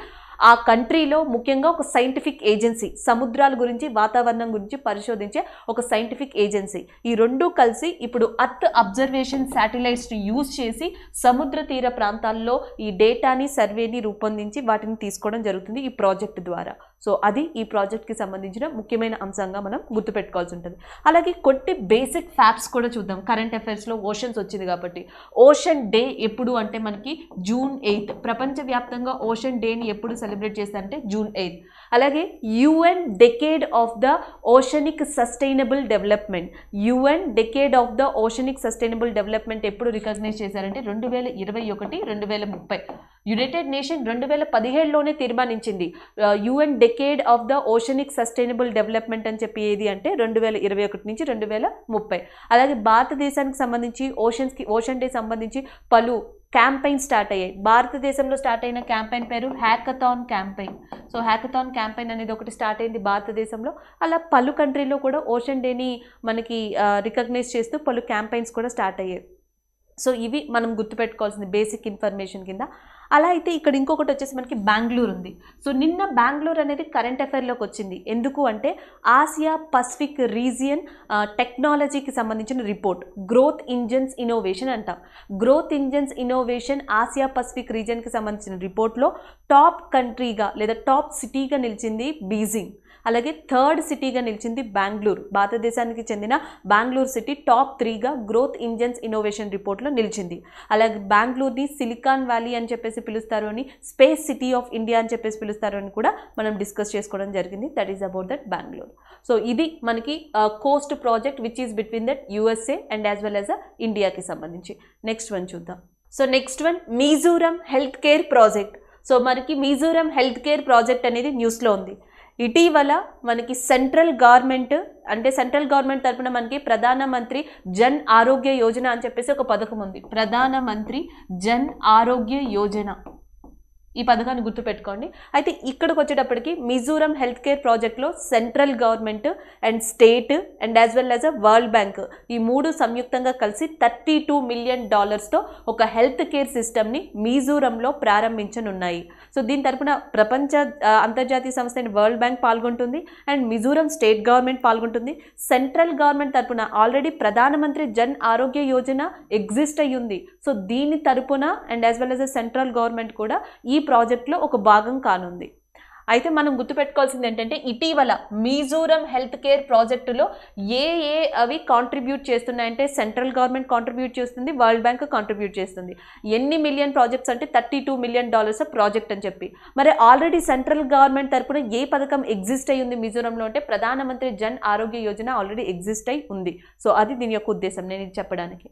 ఆ కంట్రీలో ముఖ్యంగా ఒక సైంటిఫిక్ ఏజెన్సీ సముద్రాల గురించి వాతావరణం గురించి పరిశోధించే ఒక సైంటిఫిక్ ఏజెన్సీ ఈ రెండు కలిసి ఇప్పుడు అర్త్ అబ్జర్వేషన్ శాటిలైట్స్ని యూజ్ చేసి సముద్ర తీర ప్రాంతాల్లో ఈ డేటాని సర్వేని రూపొందించి వాటిని తీసుకోవడం జరుగుతుంది ఈ ప్రాజెక్ట్ ద్వారా సో అది ఈ ప్రాజెక్ట్కి సంబంధించిన ముఖ్యమైన అంశంగా మనం గుర్తుపెట్టుకోవాల్సి ఉంటుంది అలాగే కొట్టి బేసిక్ ఫ్యాప్స్ కూడా చూద్దాం కరెంట్ అఫైర్స్లో ఓషన్స్ వచ్చింది కాబట్టి ఓషన్ డే ఎప్పుడు అంటే మనకి జూన్ ఎయిత్ ప్రపంచవ్యాప్తంగా ఓషన్ డేని ఎప్పుడు సెలబ్రేట్ చేస్తారంటే జూన్ ఎయిత్ అలాగే UN decade of the oceanic sustainable development UN decade of the oceanic sustainable development ఎప్పుడు రికగ్నైజ్ చేశారంటే రెండు వేల ఇరవై ఒకటి రెండు వేల ముప్పై యునైటెడ్ నేషన్ రెండు వేల పదిహేడులోనే తీర్మానించింది UN decade of the oceanic sustainable development అని చెప్పి ఏది అంటే రెండు వేల ఇరవై ఒకటి నుంచి రెండు వేల ముప్పై అలాగే భారతదేశానికి సంబంధించి ఓషన్స్కి ఓషన్ డే సంబంధించి పలు క్యాంపెయిన్ స్టార్ట్ అయ్యాయి భారతదేశంలో స్టార్ట్ అయిన క్యాంపెయిన్ పేరు hackathon campaign so hackathon campaign అనేది ఒకటి స్టార్ట్ అయింది భారతదేశంలో అలా పలు కంట్రీలో కూడా ఓషన్ డేని మనకి రికగ్నైజ్ చేస్తూ పలు క్యాంపెయిన్స్ కూడా స్టార్ట్ అయ్యాయి సో ఇవి మనం గుర్తుపెట్టుకోవాల్సింది బేసిక్ ఇన్ఫర్మేషన్ కింద అలా అయితే ఇక్కడ ఇంకొకటి వచ్చేసి మనకి బెంగళూరు ఉంది సో నిన్న బెంగళూరు అనేది కరెంట్ అఫైర్లోకి వచ్చింది ఎందుకు అంటే ఆసియా పసిఫిక్ రీజియన్ టెక్నాలజీకి సంబంధించిన రిపోర్ట్ గ్రోత్ ఇంజన్స్ ఇన్నోవేషన్ అంటాం growth engines innovation Asia Pacific రీజియన్కి సంబంధించిన రిపోర్ట్లో టాప్ కంట్రీగా లేదా టాప్ సిటీగా నిలిచింది బీజింగ్ అలాగే థర్డ్ సిటీగా నిలిచింది బెంగళూరు భారతదేశానికి చెందిన బెంగళూరు సిటీ టాప్ త్రీగా గ్రోత్ ఇంజన్స్ ఇన్నోవేషన్ రిపోర్ట్లో నిలిచింది అలాగే బెంగళూరుని సిలికాన్ వ్యాలీ అని చెప్పేసి పిలుస్తారు అని స్పేస్ సిటీ ఆఫ్ ఇండియా అని చెప్పేసి పిలుస్తారు అని కూడా మనం డిస్కస్ చేసుకోవడం జరిగింది that is about that Bengaluru so ఇది మనకి coast project which is between that USA and as well as a ఇండియాకి సంబంధించి నెక్స్ట్ వన్ చూద్దాం so next one Mizoram health care project so మనకి మిజోరం హెల్త్ కేర్ ప్రాజెక్ట్ అనేది న్యూస్లో ఉంది ఇటీవల మనకి సెంట్రల్ గవర్నమెంట్ అంటే సెంట్రల్ గవర్నమెంట్ తరఫున మనకి ప్రధానమంత్రి జన్ ఆరోగ్య యోజన అని చెప్పేసి ఒక పథకం ఉంది ప్రధానమంత్రి జన్ ఆరోగ్య యోజన ఈ పథకాన్ని గుర్తుపెట్టుకోండి అయితే ఇక్కడికి వచ్చేటప్పటికి మిజోరం హెల్త్ కేర్ ప్రాజెక్ట్లో central government and state and as well as a world bank ఈ మూడు సంయుక్తంగా కలిసి థర్టీ టూ మిలియన్ డాలర్స్తో ఒక హెల్త్ కేర్ సిస్టమ్ని మిజోరంలో ప్రారంభించనున్నాయి సో దీని తరఫున ప్రపంచ అంతర్జాతీయ సంస్థ అండ్ వరల్డ్ బ్యాంక్ పాల్గొంటుంది అండ్ మిజోరం స్టేట్ గవర్నమెంట్ పాల్గొంటుంది సెంట్రల్ గవర్నమెంట్ తరపున ఆల్రెడీ ప్రధానమంత్రి జన్ ఆరోగ్య యోజన ఎగ్జిస్ట్ అయ్యింది సో దీని తరపున and as well as central government కూడా ఈ ప్రాజెక్ట్లో ఒక భాగం కానుంది అయితే మనం గుర్తుపెట్టుకోవాల్సింది ఏంటంటే ఇటీవల మిజోరం హెల్త్ కేర్ ప్రాజెక్టులో ఏ ఏ అవి కాంట్రిబ్యూట్ చేస్తున్నాయంటే సెంట్రల్ గవర్నమెంట్ కాంట్రిబ్యూట్ చేస్తుంది వరల్డ్ బ్యాంక్ కాంట్రిబ్యూట్ చేస్తుంది ఎన్ని మిలియన్ ప్రాజెక్ట్స్ అంటే thirty two million dollars project అని చెప్పి మరి ఆల్రెడీ సెంట్రల్ గవర్నమెంట్ తరపున ఏ పథకం ఎగ్జిస్ట్ అయ్యి ఉంది మిజోరంలో అంటే ప్రధానమంత్రి జన్ ఆరోగ్య యోజన ఆల్రెడీ ఎగ్జిస్ట్ అయి ఉంది సో అది దీని యొక్క ఉద్దేశం నేను ఇది చెప్పడానికి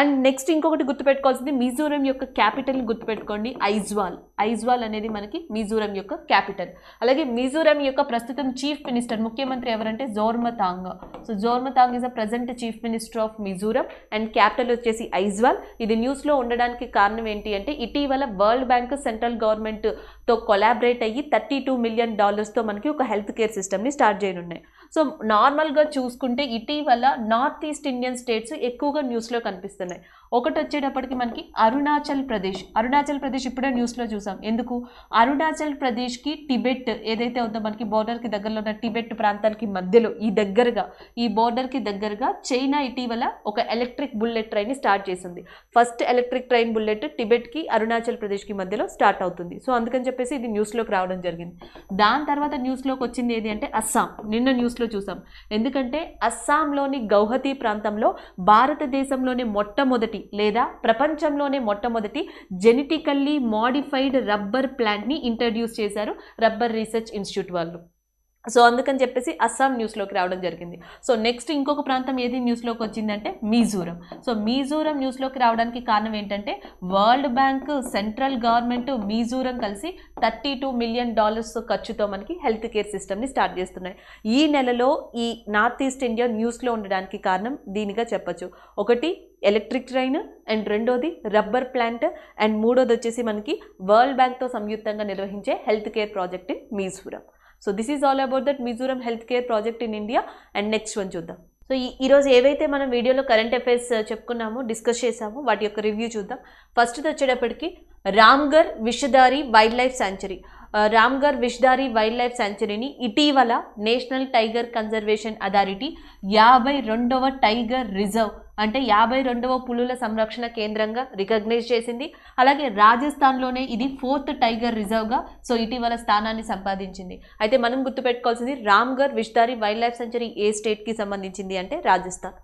అండ్ నెక్స్ట్ ఇంకొకటి గుర్తుపెట్టుకోవాల్సింది మిజోరం యొక్క క్యాపిటల్ గుర్తుపెట్టుకోండి ఐజ్వాల్ ఐజ్వాల్ అనేది మనకి మిజోరం యొక్క క్యాపిటల్ అలాగే మిజోరం యొక్క ప్రస్తుతం చీఫ్ మినిస్టర్ ముఖ్యమంత్రి ఎవరంటే Zoramthanga so Zoramthanga is a present chief minister of Mizoram and capital వచ్చేసి ఐజ్వాల్ ఇది న్యూస్లో ఉండడానికి కారణం ఏంటి అంటే ఇటీవల వరల్డ్ బ్యాంక్ సెంట్రల్ గవర్నమెంట్తో కొలాబరేట్ అయ్యి థర్టీ టూ మిలియన్ డాలర్స్తో మనకి ఒక హెల్త్ కేర్ సిస్టమ్ని స్టార్ట్ చేయనున్నాయి సో నార్మల్గా చూసుకుంటే ఇటీవల నార్త్ ఈస్ట్ ఇండియన్ స్టేట్స్ ఎక్కువగా న్యూస్లో కనిపిస్తున్నాయి ఒకటి వచ్చేటప్పటికి మనకి అరుణాచల్ ప్రదేశ్ అరుణాచల్ ప్రదేశ్ ఇప్పుడే న్యూస్లో చూసాం ఎందుకు అరుణాచల్ ప్రదేశ్కి టిబెట్ ఏదైతే ఉందో మనకి బోర్డర్కి దగ్గరలో ఉన్న టిబెట్ ప్రాంతానికి మధ్యలో ఈ దగ్గరగా ఈ బోర్డర్కి దగ్గరగా చైనా ఇటీవల ఒక ఎలక్ట్రిక్ బుల్లెట్ ట్రైన్ స్టార్ట్ చేసింది ఫస్ట్ ఎలక్ట్రిక్ ట్రైన్ బుల్లెట్ టిబెట్కి అరుణాచల్ ప్రదేశ్కి మధ్యలో స్టార్ట్ అవుతుంది సో అందుకని చెప్పేసి ఇది న్యూస్లోకి రావడం జరిగింది దాని తర్వాత న్యూస్లోకి వచ్చింది ఏది అంటే అస్సాం నిన్న న్యూస్లో చూసాం ఎందుకంటే అస్సాంలోని గౌహతి ప్రాంతంలో భారతదేశంలోనే మొట్టమొదటి మొట్టమొదటి లేదా ప్రపంచంలోనే మొట్టమొదటి జెనెటికల్లీ మాడిఫైడ్ రబ్బర్ ప్లాంట్ని ఇంట్రడ్యూస్ చేశారు రబ్బర్ రీసెర్చ్ ఇన్స్టిట్యూట్ వాళ్ళు సో అందుకని చెప్పేసి అస్సాం న్యూస్లోకి రావడం జరిగింది సో నెక్స్ట్ ఇంకొక ప్రాంతం ఏది న్యూస్లోకి వచ్చిందంటే మీజోరం సో మీజోరం న్యూస్లోకి రావడానికి కారణం ఏంటంటే world bank central government Mizoram కలిసి థర్టీ టూ మిలియన్ డాలర్స్ ఖర్చుతో మనకి హెల్త్ కేర్ సిస్టమ్ని స్టార్ట్ చేస్తున్నాయి ఈ నెలలో ఈ నార్త్ ఈస్ట్ ఇండియా న్యూస్లో ఉండడానికి కారణం దీనిగా చెప్పచ్చు ఒకటి ఎలక్ట్రిక్ ట్రైన్ అండ్ రెండోది రబ్బర్ ప్లాంట్ అండ్ మూడోది వచ్చేసి మనకి వరల్డ్ బ్యాంక్తో సంయుక్తంగా నిర్వహించే health care project Mizoram so this is all about that Mizoram health care project in India and next one చూద్దాం సో ఈ ఈరోజు ఏవైతే మనం వీడియోలో కరెంట్ అఫైర్స్ uh, చెప్పుకున్నామో డిస్కస్ చేసామో వాటి యొక్క రివ్యూ చూద్దాం ఫస్ట్ది వచ్చేటప్పటికి Ramgarh Vishdhari wildlife sanctuary Ramgarh Vishdhari wildlife సెంచరీని ఇటీవల నేషనల్ టైగర్ కన్జర్వేషన్ అథారిటీ యాభై రెండవ టైగర్ రిజర్వ్ అంటే యాభై రెండవ పులుల సంరక్షణ కేంద్రంగా రికగ్నైజ్ చేసింది అలాగే రాజస్థాన్లోనే ఇది ఫోర్త్ టైగర్ రిజర్వ్గా సో ఇటీవల స్థానాన్ని సంపాదించింది అయితే మనం గుర్తుపెట్టుకోవాల్సింది Ramgarh Vishdhari wildlife sanctuary ఏ స్టేట్కి సంబంధించింది అంటే Rajasthan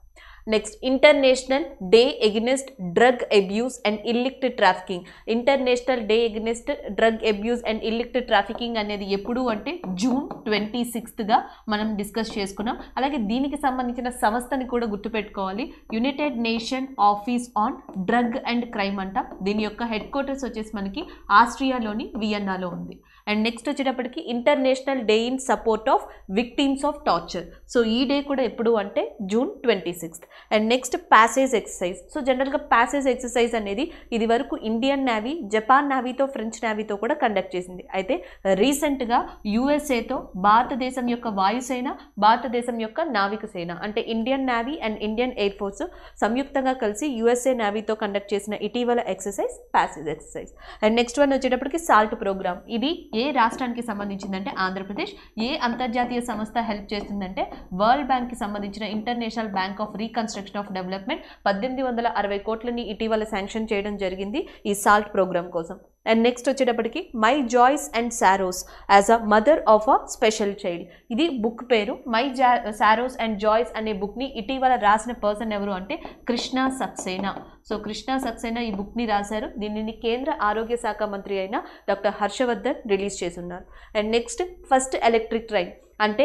next international day against drug abuse and illicit trafficking international day against drug abuse and illicit trafficking అనేది ఎప్పుడు అంటే జూన్ ట్వంటీ సిక్స్త్గా మనం డిస్కస్ చేసుకున్నాం అలాగే దీనికి సంబంధించిన సంస్థని కూడా గుర్తుపెట్టుకోవాలి united nation office on drug and crime అంట దీని యొక్క హెడ్ క్వార్టర్స్ వచ్చేసి మనకి ఆస్ట్రియాలోని వియన్నాలో ఉంది అండ్ నెక్స్ట్ వచ్చేటప్పటికి international day in support of victims of torture so ఈ డే కూడా ఎప్పుడు అంటే June twenty sixth and next passage exercise so జనరల్గా ప్యాసేజ్ ఎక్సర్సైజ్ అనేది ఇది వరకు ఇండియన్ నేవీ జపాన్ నేవీతో ఫ్రెంచ్ నేవీతో కూడా కండక్ట్ చేసింది అయితే రీసెంట్గా యూఎస్ఏతో భారతదేశం యొక్క వాయుసేన భారతదేశం యొక్క నావిక సేన అంటే Indian navy and Indian air force సంయుక్తంగా కలిసి యూఎస్ఏ నేవీతో కండక్ట్ చేసిన ఇటీవల exercise passage exercise and next one వచ్చేటప్పటికి సాల్ట్ ప్రోగ్రామ్ ఇది ఏ రాష్ట్రానికి సంబంధించిందంటే ఆంధ్రప్రదేశ్ ఏ అంతర్జాతీయ సంస్థ హెల్ప్ చేస్తుందంటే వరల్డ్ బ్యాంక్కి సంబంధించిన international bank of reconstruction of development పద్దెనిమిది వందల అరవై కోట్లని ఇటీవల శాంక్షన్ చేయడం జరిగింది ఈ సాల్ట్ ప్రోగ్రామ్ కోసం అండ్ నెక్స్ట్ వచ్చేటప్పటికి my joys and sorrows as a mother of a special child ఇది బుక్ పేరు my joys sorrows and joys అనే బుక్ని ఇటీవల రాసిన పర్సన్ ఎవరు అంటే కృష్ణ సక్సేనా సో కృష్ణ సక్సేనా ఈ బుక్ని రాశారు దీనిని కేంద్ర ఆరోగ్య శాఖ మంత్రి అయిన డాక్టర్ హర్షవర్ధన్ రిలీజ్ చేస్తున్నారు and next first electric train అంటే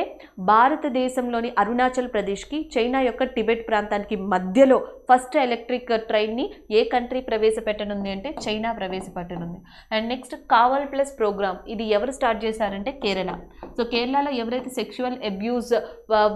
భారతదేశంలోని అరుణాచల్ ప్రదేశ్కి చైనా యొక్క టిబెట్ ప్రాంతానికి మధ్యలో ఫస్ట్ ఎలక్ట్రిక్ ట్రైన్ని ఏ కంట్రీ ప్రవేశపెట్టనుంది అంటే చైనా ప్రవేశపెట్టనుంది and next Kaval plus programme ఇది ఎవరు స్టార్ట్ చేశారంటే కేరళ సో కేరళలో ఎవరైతే సెక్షువల్ అబ్యూస్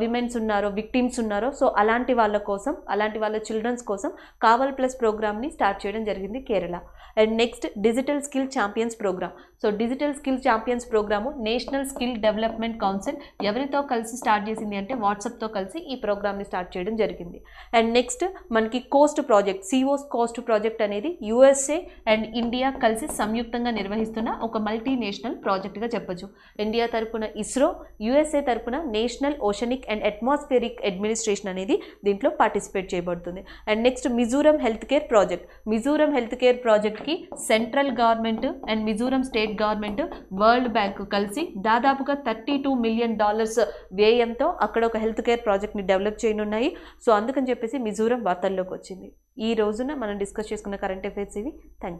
విమెన్స్ ఉన్నారో విక్టిమ్స్ ఉన్నారో సో అలాంటి వాళ్ళ కోసం అలాంటి వాళ్ళ చిల్డ్రన్స్ కోసం కావల్ ప్లస్ ప్రోగ్రామ్ని స్టార్ట్ చేయడం జరిగింది Kerala and next digital skill champions programme so digital skill champions programme national skill development council ఎవరితో కలిసి స్టార్ట్ చేసింది అంటే వాట్సాప్తో కలిసి ఈ ప్రోగ్రామ్ని స్టార్ట్ చేయడం జరిగింది అండ్ నెక్స్ట్ మనకి కోస్ట్ ప్రాజెక్ట్ సిఓస్ e కోస్ట్ ప్రాజెక్ట్ అనేది యుఎస్ఏ అండ్ ఇండియా కలిసి సంయుక్తంగా నిర్వహిస్తున్న ఒక మల్టీనేషనల్ ప్రాజెక్ట్గా చెప్పచ్చు ఇండియా తరపున ఇస్రో యుఎస్ఏ తరపున national oceanic and atmospheric administration అనేది దీంట్లో పార్టిసిపేట్ చేయబడుతుంది and next Mizoram health care project Mizoram health care ప్రాజెక్ట్కి central government and Mizoram state government world bank కలిసి దాదాపుగా thirty two million million dollars వ్యయంతో అక్కడ ఒక హెల్త్ కేర్ ప్రాజెక్ట్ని డెవలప్ చేయనున్నాయి సో అందుకని చెప్పేసి మిజోరం వార్తల్లోకి వచ్చింది ఈ రోజున మనం డిస్కస్ చేసుకున్న కరెంట్ అఫైర్స్ ఇవి థ్యాంక్ యూ